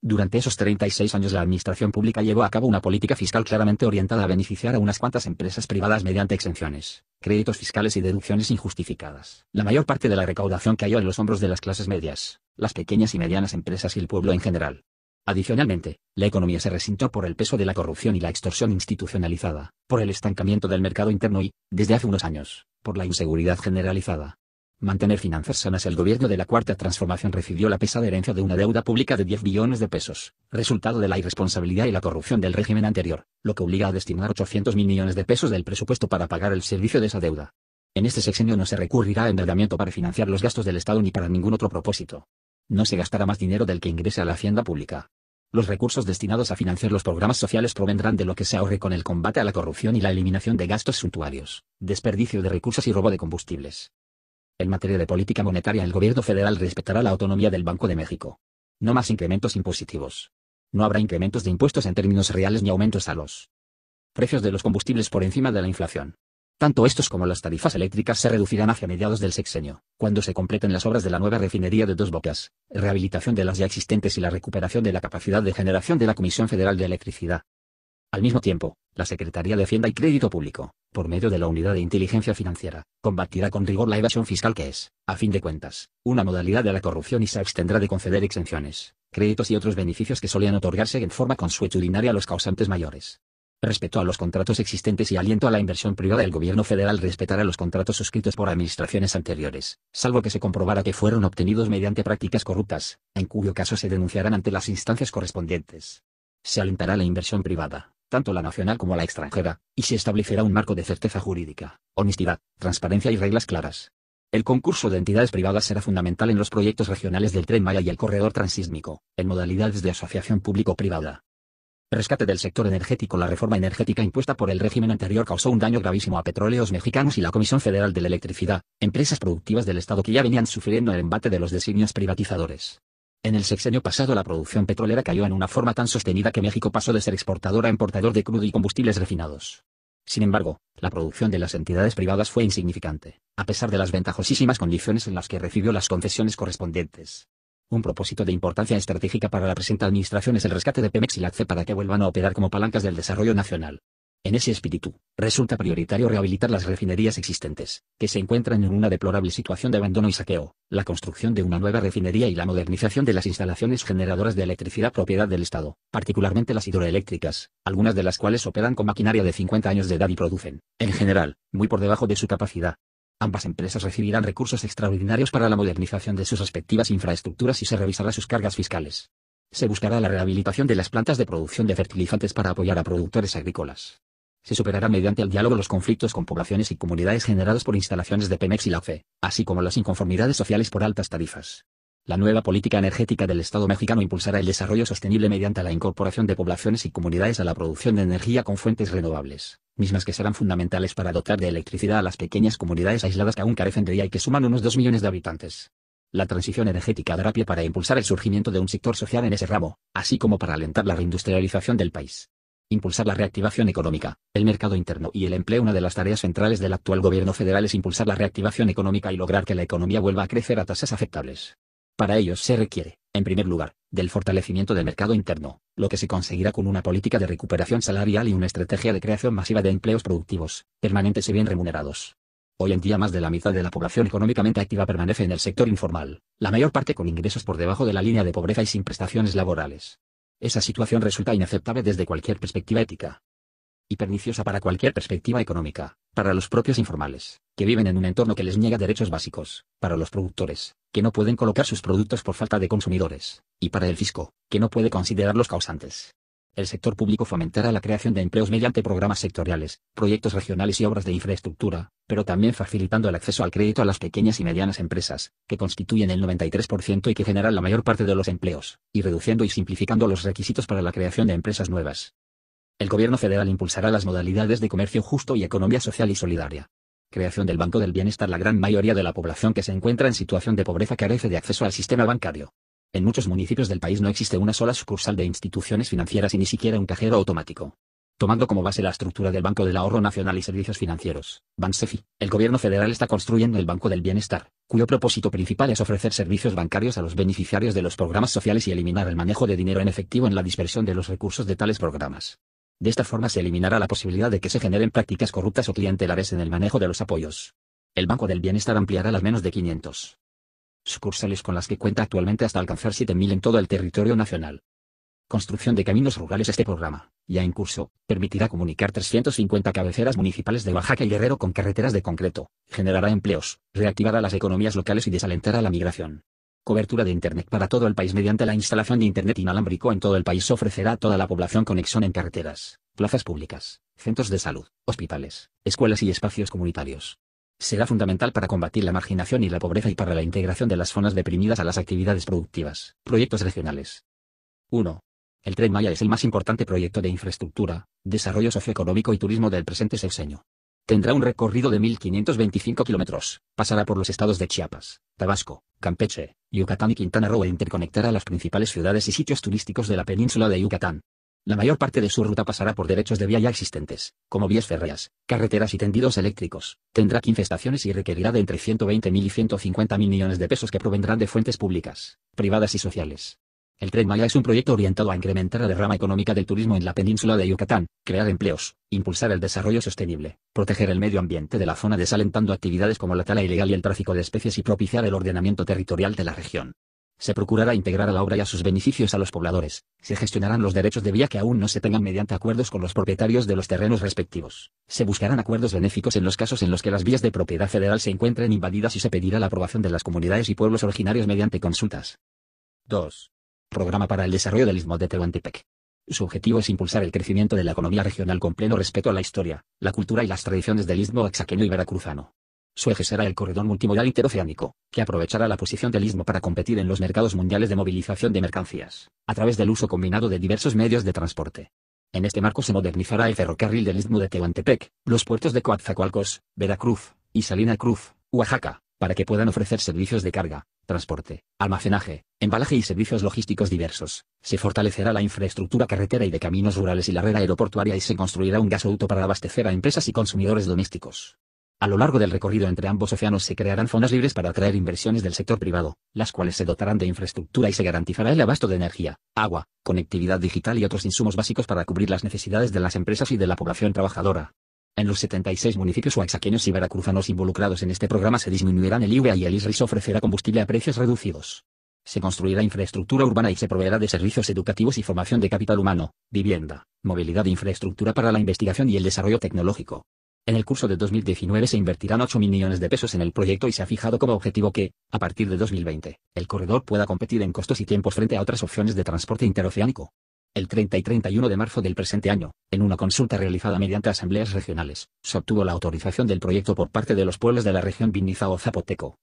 Speaker 2: Durante esos 36 años la administración pública llevó a cabo una política fiscal claramente orientada a beneficiar a unas cuantas empresas privadas mediante exenciones, créditos fiscales y deducciones injustificadas. La mayor parte de la recaudación cayó en los hombros de las clases medias, las pequeñas y medianas empresas y el pueblo en general. Adicionalmente, la economía se resintió por el peso de la corrupción y la extorsión institucionalizada, por el estancamiento del mercado interno y, desde hace unos años, por la inseguridad generalizada. Mantener finanzas sanas El gobierno de la Cuarta Transformación recibió la pesada herencia de una deuda pública de 10 billones de pesos, resultado de la irresponsabilidad y la corrupción del régimen anterior, lo que obliga a destinar 800 mil millones de pesos del presupuesto para pagar el servicio de esa deuda. En este sexenio no se recurrirá a endeudamiento para financiar los gastos del Estado ni para ningún otro propósito no se gastará más dinero del que ingrese a la hacienda pública. Los recursos destinados a financiar los programas sociales provendrán de lo que se ahorre con el combate a la corrupción y la eliminación de gastos suntuarios, desperdicio de recursos y robo de combustibles. En materia de política monetaria el gobierno federal respetará la autonomía del Banco de México. No más incrementos impositivos. No habrá incrementos de impuestos en términos reales ni aumentos a los precios de los combustibles por encima de la inflación. Tanto estos como las tarifas eléctricas se reducirán hacia mediados del sexenio, cuando se completen las obras de la nueva refinería de Dos Bocas, rehabilitación de las ya existentes y la recuperación de la capacidad de generación de la Comisión Federal de Electricidad. Al mismo tiempo, la Secretaría de Hacienda y Crédito Público, por medio de la Unidad de Inteligencia Financiera, combatirá con rigor la evasión fiscal que es, a fin de cuentas, una modalidad de la corrupción y se abstendrá de conceder exenciones, créditos y otros beneficios que solían otorgarse en forma consuetudinaria a los causantes mayores. Respeto a los contratos existentes y aliento a la inversión privada El gobierno federal respetará los contratos suscritos por administraciones anteriores, salvo que se comprobara que fueron obtenidos mediante prácticas corruptas, en cuyo caso se denunciarán ante las instancias correspondientes. Se alentará la inversión privada, tanto la nacional como la extranjera, y se establecerá un marco de certeza jurídica, honestidad, transparencia y reglas claras. El concurso de entidades privadas será fundamental en los proyectos regionales del Tren Maya y el Corredor Transísmico, en modalidades de asociación público-privada, Rescate del sector energético La reforma energética impuesta por el régimen anterior causó un daño gravísimo a petróleos mexicanos y la Comisión Federal de la Electricidad, empresas productivas del Estado que ya venían sufriendo el embate de los designios privatizadores. En el sexenio pasado la producción petrolera cayó en una forma tan sostenida que México pasó de ser exportador a importador de crudo y combustibles refinados. Sin embargo, la producción de las entidades privadas fue insignificante, a pesar de las ventajosísimas condiciones en las que recibió las concesiones correspondientes. Un propósito de importancia estratégica para la presente administración es el rescate de Pemex y la para que vuelvan a operar como palancas del desarrollo nacional. En ese espíritu, resulta prioritario rehabilitar las refinerías existentes, que se encuentran en una deplorable situación de abandono y saqueo, la construcción de una nueva refinería y la modernización de las instalaciones generadoras de electricidad propiedad del Estado, particularmente las hidroeléctricas, algunas de las cuales operan con maquinaria de 50 años de edad y producen, en general, muy por debajo de su capacidad. Ambas empresas recibirán recursos extraordinarios para la modernización de sus respectivas infraestructuras y se revisará sus cargas fiscales. Se buscará la rehabilitación de las plantas de producción de fertilizantes para apoyar a productores agrícolas. Se superará mediante el diálogo los conflictos con poblaciones y comunidades generados por instalaciones de Pemex y la OCE, así como las inconformidades sociales por altas tarifas. La nueva política energética del Estado mexicano impulsará el desarrollo sostenible mediante la incorporación de poblaciones y comunidades a la producción de energía con fuentes renovables, mismas que serán fundamentales para dotar de electricidad a las pequeñas comunidades aisladas que aún carecen de ella y que suman unos 2 millones de habitantes. La transición energética dará pie para impulsar el surgimiento de un sector social en ese ramo, así como para alentar la reindustrialización del país. Impulsar la reactivación económica, el mercado interno y el empleo. Una de las tareas centrales del actual gobierno federal es impulsar la reactivación económica y lograr que la economía vuelva a crecer a tasas aceptables. Para ello se requiere, en primer lugar, del fortalecimiento del mercado interno, lo que se conseguirá con una política de recuperación salarial y una estrategia de creación masiva de empleos productivos, permanentes y bien remunerados. Hoy en día más de la mitad de la población económicamente activa permanece en el sector informal, la mayor parte con ingresos por debajo de la línea de pobreza y sin prestaciones laborales. Esa situación resulta inaceptable desde cualquier perspectiva ética. Y perniciosa para cualquier perspectiva económica, para los propios informales, que viven en un entorno que les niega derechos básicos, para los productores, que no pueden colocar sus productos por falta de consumidores, y para el fisco, que no puede considerar los causantes. El sector público fomentará la creación de empleos mediante programas sectoriales, proyectos regionales y obras de infraestructura, pero también facilitando el acceso al crédito a las pequeñas y medianas empresas, que constituyen el 93% y que generan la mayor parte de los empleos, y reduciendo y simplificando los requisitos para la creación de empresas nuevas. El Gobierno federal impulsará las modalidades de comercio justo y economía social y solidaria, Creación del Banco del Bienestar La gran mayoría de la población que se encuentra en situación de pobreza carece de acceso al sistema bancario. En muchos municipios del país no existe una sola sucursal de instituciones financieras y ni siquiera un cajero automático. Tomando como base la estructura del Banco del Ahorro Nacional y Servicios Financieros, BANSEFI, el gobierno federal está construyendo el Banco del Bienestar, cuyo propósito principal es ofrecer servicios bancarios a los beneficiarios de los programas sociales y eliminar el manejo de dinero en efectivo en la dispersión de los recursos de tales programas. De esta forma se eliminará la posibilidad de que se generen prácticas corruptas o clientelares en el manejo de los apoyos. El Banco del Bienestar ampliará las menos de 500 sucursales con las que cuenta actualmente hasta alcanzar 7.000 en todo el territorio nacional. Construcción de caminos rurales Este programa, ya en curso, permitirá comunicar 350 cabeceras municipales de Oaxaca y Guerrero con carreteras de concreto, generará empleos, reactivará las economías locales y desalentará la migración. Cobertura de Internet para todo el país mediante la instalación de Internet inalámbrico en todo el país ofrecerá a toda la población conexión en carreteras, plazas públicas, centros de salud, hospitales, escuelas y espacios comunitarios. Será fundamental para combatir la marginación y la pobreza y para la integración de las zonas deprimidas a las actividades productivas. Proyectos regionales. 1. El Tren Maya es el más importante proyecto de infraestructura, desarrollo socioeconómico y turismo del presente sexenio. Tendrá un recorrido de 1.525 kilómetros, pasará por los estados de Chiapas, Tabasco, Campeche, Yucatán y Quintana Roo e interconectará las principales ciudades y sitios turísticos de la península de Yucatán. La mayor parte de su ruta pasará por derechos de vía ya existentes, como vías ferreas, carreteras y tendidos eléctricos. Tendrá 15 estaciones y requerirá de entre 120.000 y 150.000 millones de pesos que provendrán de fuentes públicas, privadas y sociales. El Tren Maya es un proyecto orientado a incrementar la derrama económica del turismo en la península de Yucatán, crear empleos, impulsar el desarrollo sostenible, proteger el medio ambiente de la zona desalentando actividades como la tala ilegal y el tráfico de especies y propiciar el ordenamiento territorial de la región. Se procurará integrar a la obra y a sus beneficios a los pobladores, se gestionarán los derechos de vía que aún no se tengan mediante acuerdos con los propietarios de los terrenos respectivos, se buscarán acuerdos benéficos en los casos en los que las vías de propiedad federal se encuentren invadidas y se pedirá la aprobación de las comunidades y pueblos originarios mediante consultas. 2. Programa para el Desarrollo del Istmo de Tehuantepec. Su objetivo es impulsar el crecimiento de la economía regional con pleno respeto a la historia, la cultura y las tradiciones del Istmo Oaxaqueño y Veracruzano. Su eje será el corredor multimodal interoceánico, que aprovechará la posición del istmo para competir en los mercados mundiales de movilización de mercancías, a través del uso combinado de diversos medios de transporte. En este marco se modernizará el ferrocarril del istmo de Tehuantepec, los puertos de Coatzacoalcos, Veracruz, y Salina Cruz, Oaxaca, para que puedan ofrecer servicios de carga, transporte, almacenaje, embalaje y servicios logísticos diversos. Se fortalecerá la infraestructura carretera y de caminos rurales y la red aeroportuaria y se construirá un gasoducto para abastecer a empresas y consumidores domésticos. A lo largo del recorrido entre ambos océanos se crearán zonas libres para atraer inversiones del sector privado, las cuales se dotarán de infraestructura y se garantizará el abasto de energía, agua, conectividad digital y otros insumos básicos para cubrir las necesidades de las empresas y de la población trabajadora. En los 76 municipios oaxaqueños y veracruzanos involucrados en este programa se disminuirán el IVA y el ISRIS ofrecerá combustible a precios reducidos. Se construirá infraestructura urbana y se proveerá de servicios educativos y formación de capital humano, vivienda, movilidad e infraestructura para la investigación y el desarrollo tecnológico. En el curso de 2019 se invertirán 8 millones de pesos en el proyecto y se ha fijado como objetivo que, a partir de 2020, el corredor pueda competir en costos y tiempos frente a otras opciones de transporte interoceánico. El 30 y 31 de marzo del presente año, en una consulta realizada mediante asambleas regionales, se obtuvo la autorización del proyecto por parte de los pueblos de la región Vinizao Zapoteco,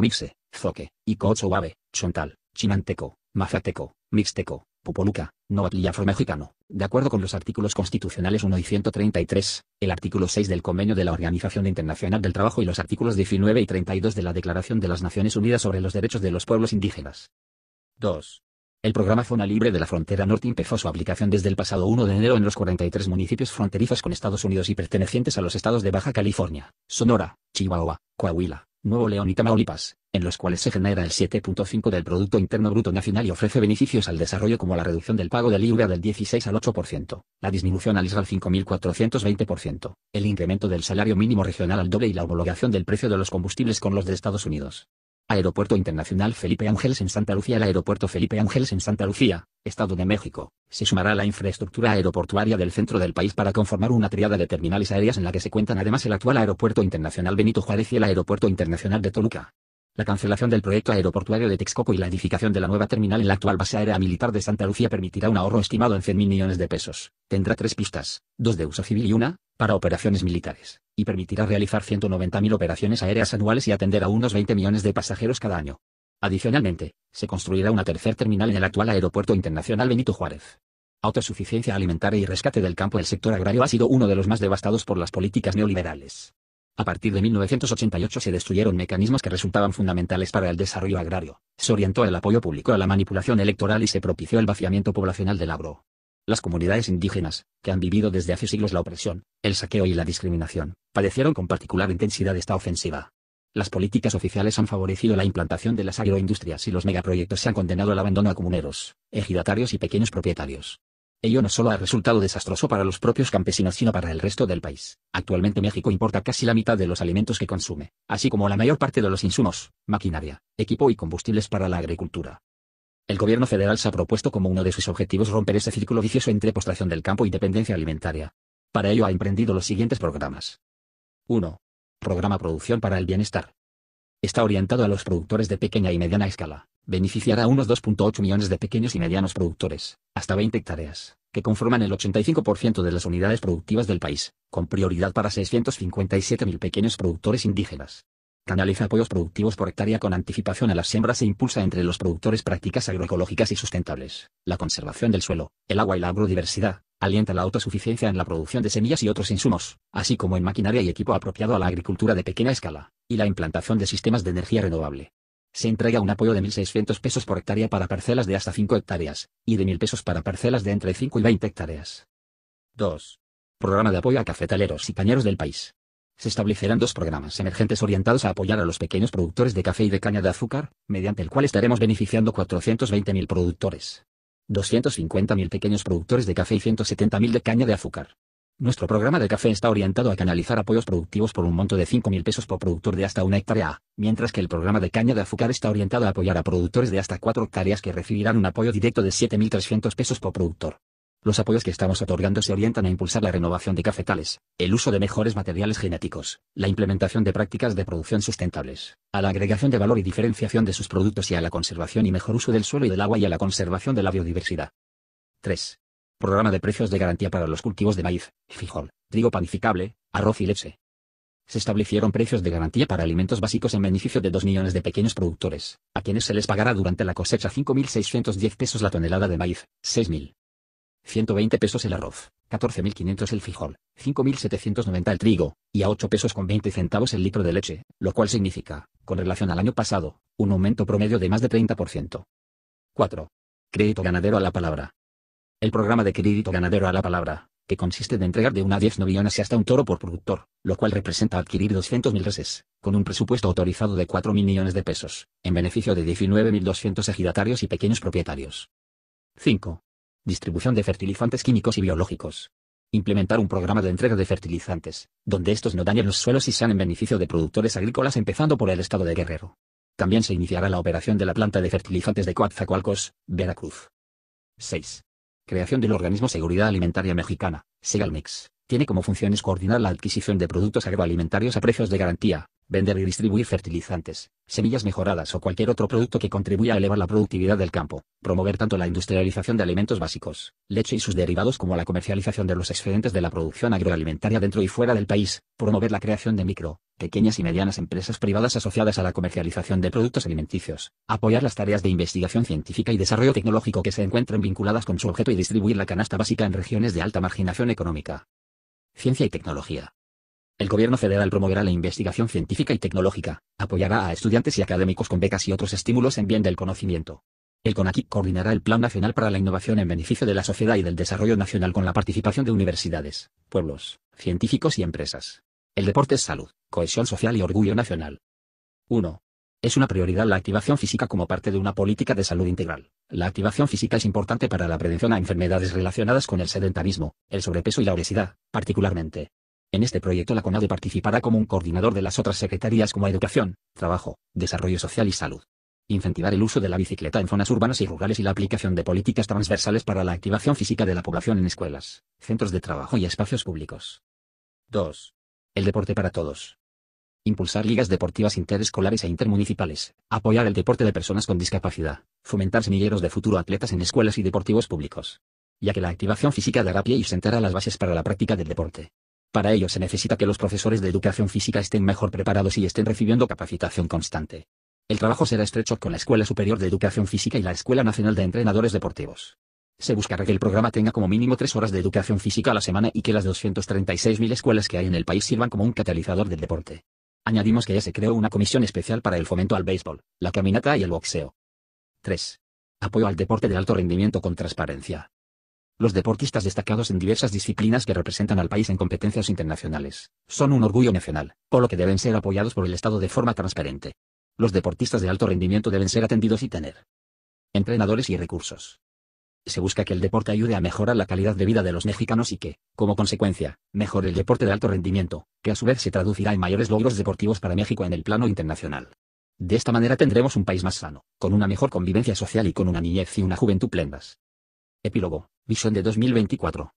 Speaker 2: Mixe, Zoque, Icochoabe, Chontal, Chinanteco, Mazateco, Mixteco, Pupoluca, Novatl y mexicano De acuerdo con los artículos constitucionales 1 y 133, el artículo 6 del Convenio de la Organización Internacional del Trabajo y los artículos 19 y 32 de la Declaración de las Naciones Unidas sobre los Derechos de los Pueblos Indígenas. 2. El programa Zona Libre de la Frontera Norte empezó su aplicación desde el pasado 1 de enero en los 43 municipios fronterizos con Estados Unidos y pertenecientes a los estados de Baja California, Sonora, Chihuahua, Coahuila, Nuevo León y Tamaulipas, en los cuales se genera el 7.5 del Producto Interno Bruto Nacional y ofrece beneficios al desarrollo como la reducción del pago del IVA del 16 al 8%, la disminución al ISRA al 5.420%, el incremento del salario mínimo regional al doble y la homologación del precio de los combustibles con los de Estados Unidos. Aeropuerto Internacional Felipe Ángeles en Santa Lucía El Aeropuerto Felipe Ángeles en Santa Lucía, Estado de México, se sumará a la infraestructura aeroportuaria del centro del país para conformar una triada de terminales aéreas en la que se cuentan además el actual Aeropuerto Internacional Benito Juárez y el Aeropuerto Internacional de Toluca. La cancelación del proyecto aeroportuario de Texcoco y la edificación de la nueva terminal en la actual base aérea militar de Santa Lucía permitirá un ahorro estimado en 100 millones de pesos. Tendrá tres pistas, dos de uso civil y una, para operaciones militares, y permitirá realizar 190.000 operaciones aéreas anuales y atender a unos 20 millones de pasajeros cada año. Adicionalmente, se construirá una tercer terminal en el actual Aeropuerto Internacional Benito Juárez. Autosuficiencia alimentaria y rescate del campo El sector agrario ha sido uno de los más devastados por las políticas neoliberales. A partir de 1988 se destruyeron mecanismos que resultaban fundamentales para el desarrollo agrario, se orientó el apoyo público a la manipulación electoral y se propició el vaciamiento poblacional del agro. Las comunidades indígenas, que han vivido desde hace siglos la opresión, el saqueo y la discriminación, padecieron con particular intensidad esta ofensiva. Las políticas oficiales han favorecido la implantación de las agroindustrias y los megaproyectos se han condenado al abandono a comuneros, ejidatarios y pequeños propietarios. Ello no solo ha resultado desastroso para los propios campesinos sino para el resto del país. Actualmente México importa casi la mitad de los alimentos que consume, así como la mayor parte de los insumos, maquinaria, equipo y combustibles para la agricultura. El gobierno federal se ha propuesto como uno de sus objetivos romper ese círculo vicioso entre postración del campo y dependencia alimentaria. Para ello ha emprendido los siguientes programas. 1. Programa Producción para el Bienestar. Está orientado a los productores de pequeña y mediana escala. Beneficiará a unos 2.8 millones de pequeños y medianos productores, hasta 20 hectáreas, que conforman el 85% de las unidades productivas del país, con prioridad para 657.000 pequeños productores indígenas analiza apoyos productivos por hectárea con anticipación a las siembras e impulsa entre los productores prácticas agroecológicas y sustentables, la conservación del suelo, el agua y la agrodiversidad, alienta la autosuficiencia en la producción de semillas y otros insumos, así como en maquinaria y equipo apropiado a la agricultura de pequeña escala, y la implantación de sistemas de energía renovable. Se entrega un apoyo de 1.600 pesos por hectárea para parcelas de hasta 5 hectáreas, y de 1.000 pesos para parcelas de entre 5 y 20 hectáreas. 2. Programa de apoyo a cafetaleros y cañeros del país se establecerán dos programas emergentes orientados a apoyar a los pequeños productores de café y de caña de azúcar, mediante el cual estaremos beneficiando 420.000 productores. 250.000 pequeños productores de café y 170.000 de caña de azúcar. Nuestro programa de café está orientado a canalizar apoyos productivos por un monto de 5.000 pesos por productor de hasta una hectárea, mientras que el programa de caña de azúcar está orientado a apoyar a productores de hasta 4 hectáreas que recibirán un apoyo directo de 7.300 pesos por productor. Los apoyos que estamos otorgando se orientan a impulsar la renovación de cafetales, el uso de mejores materiales genéticos, la implementación de prácticas de producción sustentables, a la agregación de valor y diferenciación de sus productos y a la conservación y mejor uso del suelo y del agua y a la conservación de la biodiversidad. 3. Programa de precios de garantía para los cultivos de maíz, frijol, trigo panificable, arroz y leche. Se establecieron precios de garantía para alimentos básicos en beneficio de 2 millones de pequeños productores, a quienes se les pagará durante la cosecha 5.610 pesos la tonelada de maíz, 6.000 120 pesos el arroz, 14.500 el frijol, 5.790 el trigo, y a 8 pesos con 20 centavos el litro de leche, lo cual significa, con relación al año pasado, un aumento promedio de más de 30%. 4. Crédito ganadero a la palabra. El programa de crédito ganadero a la palabra, que consiste de entregar de una a 10 novillones y hasta un toro por productor, lo cual representa adquirir 200.000 reses, con un presupuesto autorizado de 4.000 millones de pesos, en beneficio de 19.200 ejidatarios y pequeños propietarios. 5 distribución de fertilizantes químicos y biológicos. Implementar un programa de entrega de fertilizantes, donde estos no dañen los suelos y sean en beneficio de productores agrícolas empezando por el estado de Guerrero. También se iniciará la operación de la planta de fertilizantes de Coatzacoalcos, Veracruz. 6. Creación del Organismo Seguridad Alimentaria Mexicana, SEGALMEX, tiene como funciones coordinar la adquisición de productos agroalimentarios a precios de garantía, vender y distribuir fertilizantes, semillas mejoradas o cualquier otro producto que contribuya a elevar la productividad del campo, promover tanto la industrialización de alimentos básicos, leche y sus derivados como la comercialización de los excedentes de la producción agroalimentaria dentro y fuera del país, promover la creación de micro, pequeñas y medianas empresas privadas asociadas a la comercialización de productos alimenticios, apoyar las tareas de investigación científica y desarrollo tecnológico que se encuentren vinculadas con su objeto y distribuir la canasta básica en regiones de alta marginación económica. Ciencia y tecnología. El gobierno federal promoverá la investigación científica y tecnológica, apoyará a estudiantes y académicos con becas y otros estímulos en bien del conocimiento. El CONACYT coordinará el Plan Nacional para la Innovación en beneficio de la sociedad y del desarrollo nacional con la participación de universidades, pueblos, científicos y empresas. El deporte es salud, cohesión social y orgullo nacional. 1. Es una prioridad la activación física como parte de una política de salud integral. La activación física es importante para la prevención a enfermedades relacionadas con el sedentarismo, el sobrepeso y la obesidad, particularmente. En este proyecto la CONADE participará como un coordinador de las otras secretarías como Educación, Trabajo, Desarrollo Social y Salud. Incentivar el uso de la bicicleta en zonas urbanas y rurales y la aplicación de políticas transversales para la activación física de la población en escuelas, centros de trabajo y espacios públicos. 2. El deporte para todos. Impulsar ligas deportivas interescolares e intermunicipales, apoyar el deporte de personas con discapacidad, fomentar semilleros de futuro atletas en escuelas y deportivos públicos. Ya que la activación física dará pie y sentará las bases para la práctica del deporte. Para ello se necesita que los profesores de educación física estén mejor preparados y estén recibiendo capacitación constante. El trabajo será estrecho con la Escuela Superior de Educación Física y la Escuela Nacional de Entrenadores Deportivos. Se buscará que el programa tenga como mínimo tres horas de educación física a la semana y que las 236.000 escuelas que hay en el país sirvan como un catalizador del deporte. Añadimos que ya se creó una comisión especial para el fomento al béisbol, la caminata y el boxeo. 3. Apoyo al deporte de alto rendimiento con transparencia. Los deportistas destacados en diversas disciplinas que representan al país en competencias internacionales, son un orgullo nacional, por lo que deben ser apoyados por el Estado de forma transparente. Los deportistas de alto rendimiento deben ser atendidos y tener entrenadores y recursos. Se busca que el deporte ayude a mejorar la calidad de vida de los mexicanos y que, como consecuencia, mejore el deporte de alto rendimiento, que a su vez se traducirá en mayores logros deportivos para México en el plano internacional. De esta manera tendremos un país más sano, con una mejor convivencia social y con una niñez y una juventud plenas. Epílogo, Visión de 2024.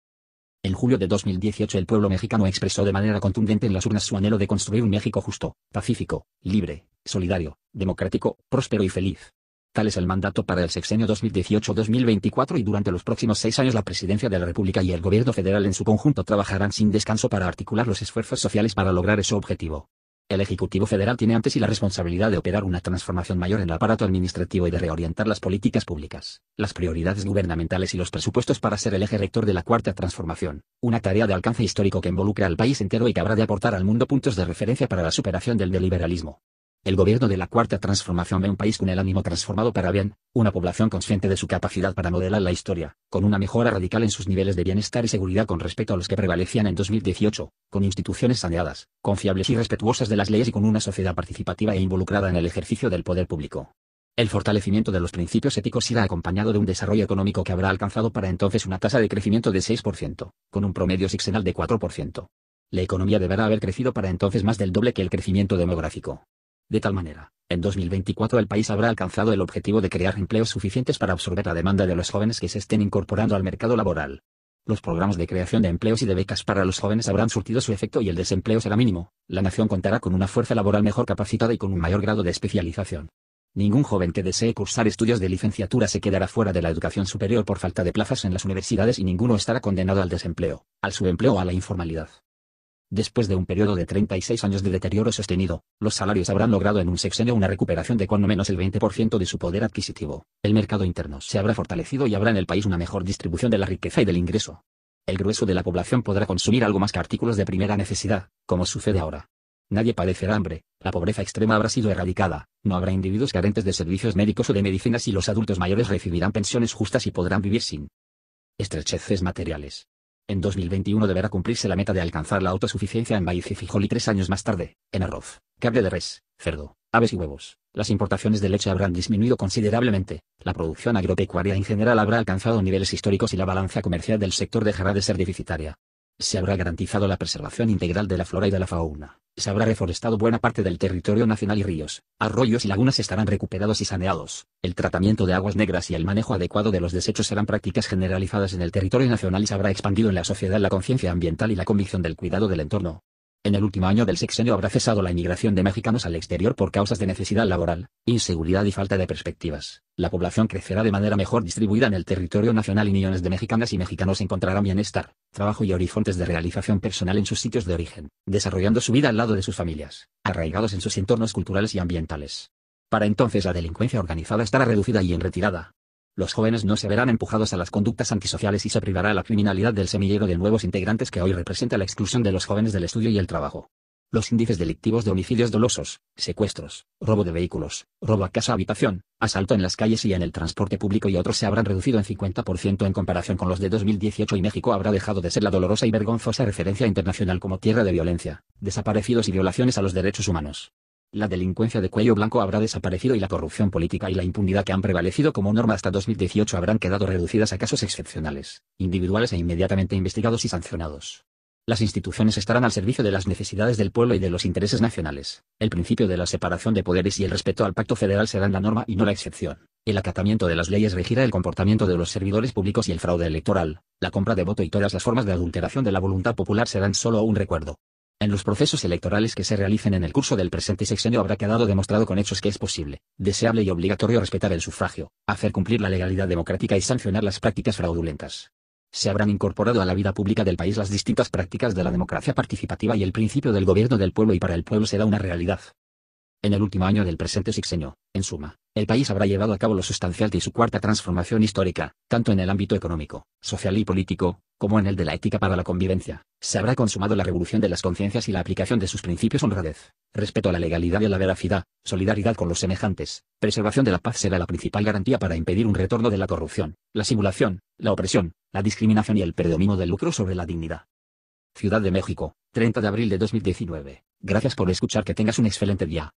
Speaker 2: En julio de 2018 el pueblo mexicano expresó de manera contundente en las urnas su anhelo de construir un México justo, pacífico, libre, solidario, democrático, próspero y feliz. Tal es el mandato para el sexenio 2018-2024 y durante los próximos seis años la Presidencia de la República y el Gobierno federal en su conjunto trabajarán sin descanso para articular los esfuerzos sociales para lograr ese objetivo. El Ejecutivo Federal tiene antes y la responsabilidad de operar una transformación mayor en el aparato administrativo y de reorientar las políticas públicas, las prioridades gubernamentales y los presupuestos para ser el eje rector de la Cuarta Transformación, una tarea de alcance histórico que involucra al país entero y que habrá de aportar al mundo puntos de referencia para la superación del neoliberalismo el gobierno de la cuarta transformación ve un país con el ánimo transformado para bien, una población consciente de su capacidad para modelar la historia, con una mejora radical en sus niveles de bienestar y seguridad con respecto a los que prevalecían en 2018, con instituciones saneadas, confiables y respetuosas de las leyes y con una sociedad participativa e involucrada en el ejercicio del poder público. El fortalecimiento de los principios éticos irá acompañado de un desarrollo económico que habrá alcanzado para entonces una tasa de crecimiento de 6%, con un promedio sexenal de 4%. La economía deberá haber crecido para entonces más del doble que el crecimiento demográfico. De tal manera, en 2024 el país habrá alcanzado el objetivo de crear empleos suficientes para absorber la demanda de los jóvenes que se estén incorporando al mercado laboral. Los programas de creación de empleos y de becas para los jóvenes habrán surtido su efecto y el desempleo será mínimo. La nación contará con una fuerza laboral mejor capacitada y con un mayor grado de especialización. Ningún joven que desee cursar estudios de licenciatura se quedará fuera de la educación superior por falta de plazas en las universidades y ninguno estará condenado al desempleo, al subempleo o a la informalidad. Después de un periodo de 36 años de deterioro sostenido, los salarios habrán logrado en un sexenio una recuperación de cuando menos el 20% de su poder adquisitivo. El mercado interno se habrá fortalecido y habrá en el país una mejor distribución de la riqueza y del ingreso. El grueso de la población podrá consumir algo más que artículos de primera necesidad, como sucede ahora. Nadie padecerá hambre, la pobreza extrema habrá sido erradicada, no habrá individuos carentes de servicios médicos o de medicinas y los adultos mayores recibirán pensiones justas y podrán vivir sin estrecheces materiales. En 2021 deberá cumplirse la meta de alcanzar la autosuficiencia en maíz y frijol y tres años más tarde, en arroz, cable de res, cerdo, aves y huevos. Las importaciones de leche habrán disminuido considerablemente, la producción agropecuaria en general habrá alcanzado niveles históricos y la balanza comercial del sector dejará de ser deficitaria se habrá garantizado la preservación integral de la flora y de la fauna, se habrá reforestado buena parte del territorio nacional y ríos, arroyos y lagunas estarán recuperados y saneados, el tratamiento de aguas negras y el manejo adecuado de los desechos serán prácticas generalizadas en el territorio nacional y se habrá expandido en la sociedad la conciencia ambiental y la convicción del cuidado del entorno, en el último año del sexenio habrá cesado la inmigración de mexicanos al exterior por causas de necesidad laboral, inseguridad y falta de perspectivas. La población crecerá de manera mejor distribuida en el territorio nacional y millones de mexicanas y mexicanos encontrarán bienestar, trabajo y horizontes de realización personal en sus sitios de origen, desarrollando su vida al lado de sus familias, arraigados en sus entornos culturales y ambientales. Para entonces la delincuencia organizada estará reducida y en retirada, los jóvenes no se verán empujados a las conductas antisociales y se privará la criminalidad del semillero de nuevos integrantes que hoy representa la exclusión de los jóvenes del estudio y el trabajo. Los índices delictivos de homicidios dolosos, secuestros, robo de vehículos, robo a casa-habitación, asalto en las calles y en el transporte público y otros se habrán reducido en 50% en comparación con los de 2018 y México habrá dejado de ser la dolorosa y vergonzosa referencia internacional como tierra de violencia, desaparecidos y violaciones a los derechos humanos la delincuencia de cuello blanco habrá desaparecido y la corrupción política y la impunidad que han prevalecido como norma hasta 2018 habrán quedado reducidas a casos excepcionales, individuales e inmediatamente investigados y sancionados. Las instituciones estarán al servicio de las necesidades del pueblo y de los intereses nacionales. El principio de la separación de poderes y el respeto al pacto federal serán la norma y no la excepción. El acatamiento de las leyes regirá el comportamiento de los servidores públicos y el fraude electoral. La compra de voto y todas las formas de adulteración de la voluntad popular serán solo un recuerdo. En los procesos electorales que se realicen en el curso del presente sexenio habrá quedado demostrado con hechos que es posible, deseable y obligatorio respetar el sufragio, hacer cumplir la legalidad democrática y sancionar las prácticas fraudulentas. Se habrán incorporado a la vida pública del país las distintas prácticas de la democracia participativa y el principio del gobierno del pueblo y para el pueblo será una realidad. En el último año del presente sexenio, en suma, el país habrá llevado a cabo lo sustancial de su cuarta transformación histórica, tanto en el ámbito económico, social y político, como en el de la ética para la convivencia. Se habrá consumado la revolución de las conciencias y la aplicación de sus principios honradez, respeto a la legalidad y a la veracidad, solidaridad con los semejantes, preservación de la paz será la principal garantía para impedir un retorno de la corrupción, la simulación, la opresión, la discriminación
Speaker 1: y el predominio del lucro sobre la dignidad. Ciudad de México, 30 de abril de 2019. Gracias por escuchar que tengas un excelente día.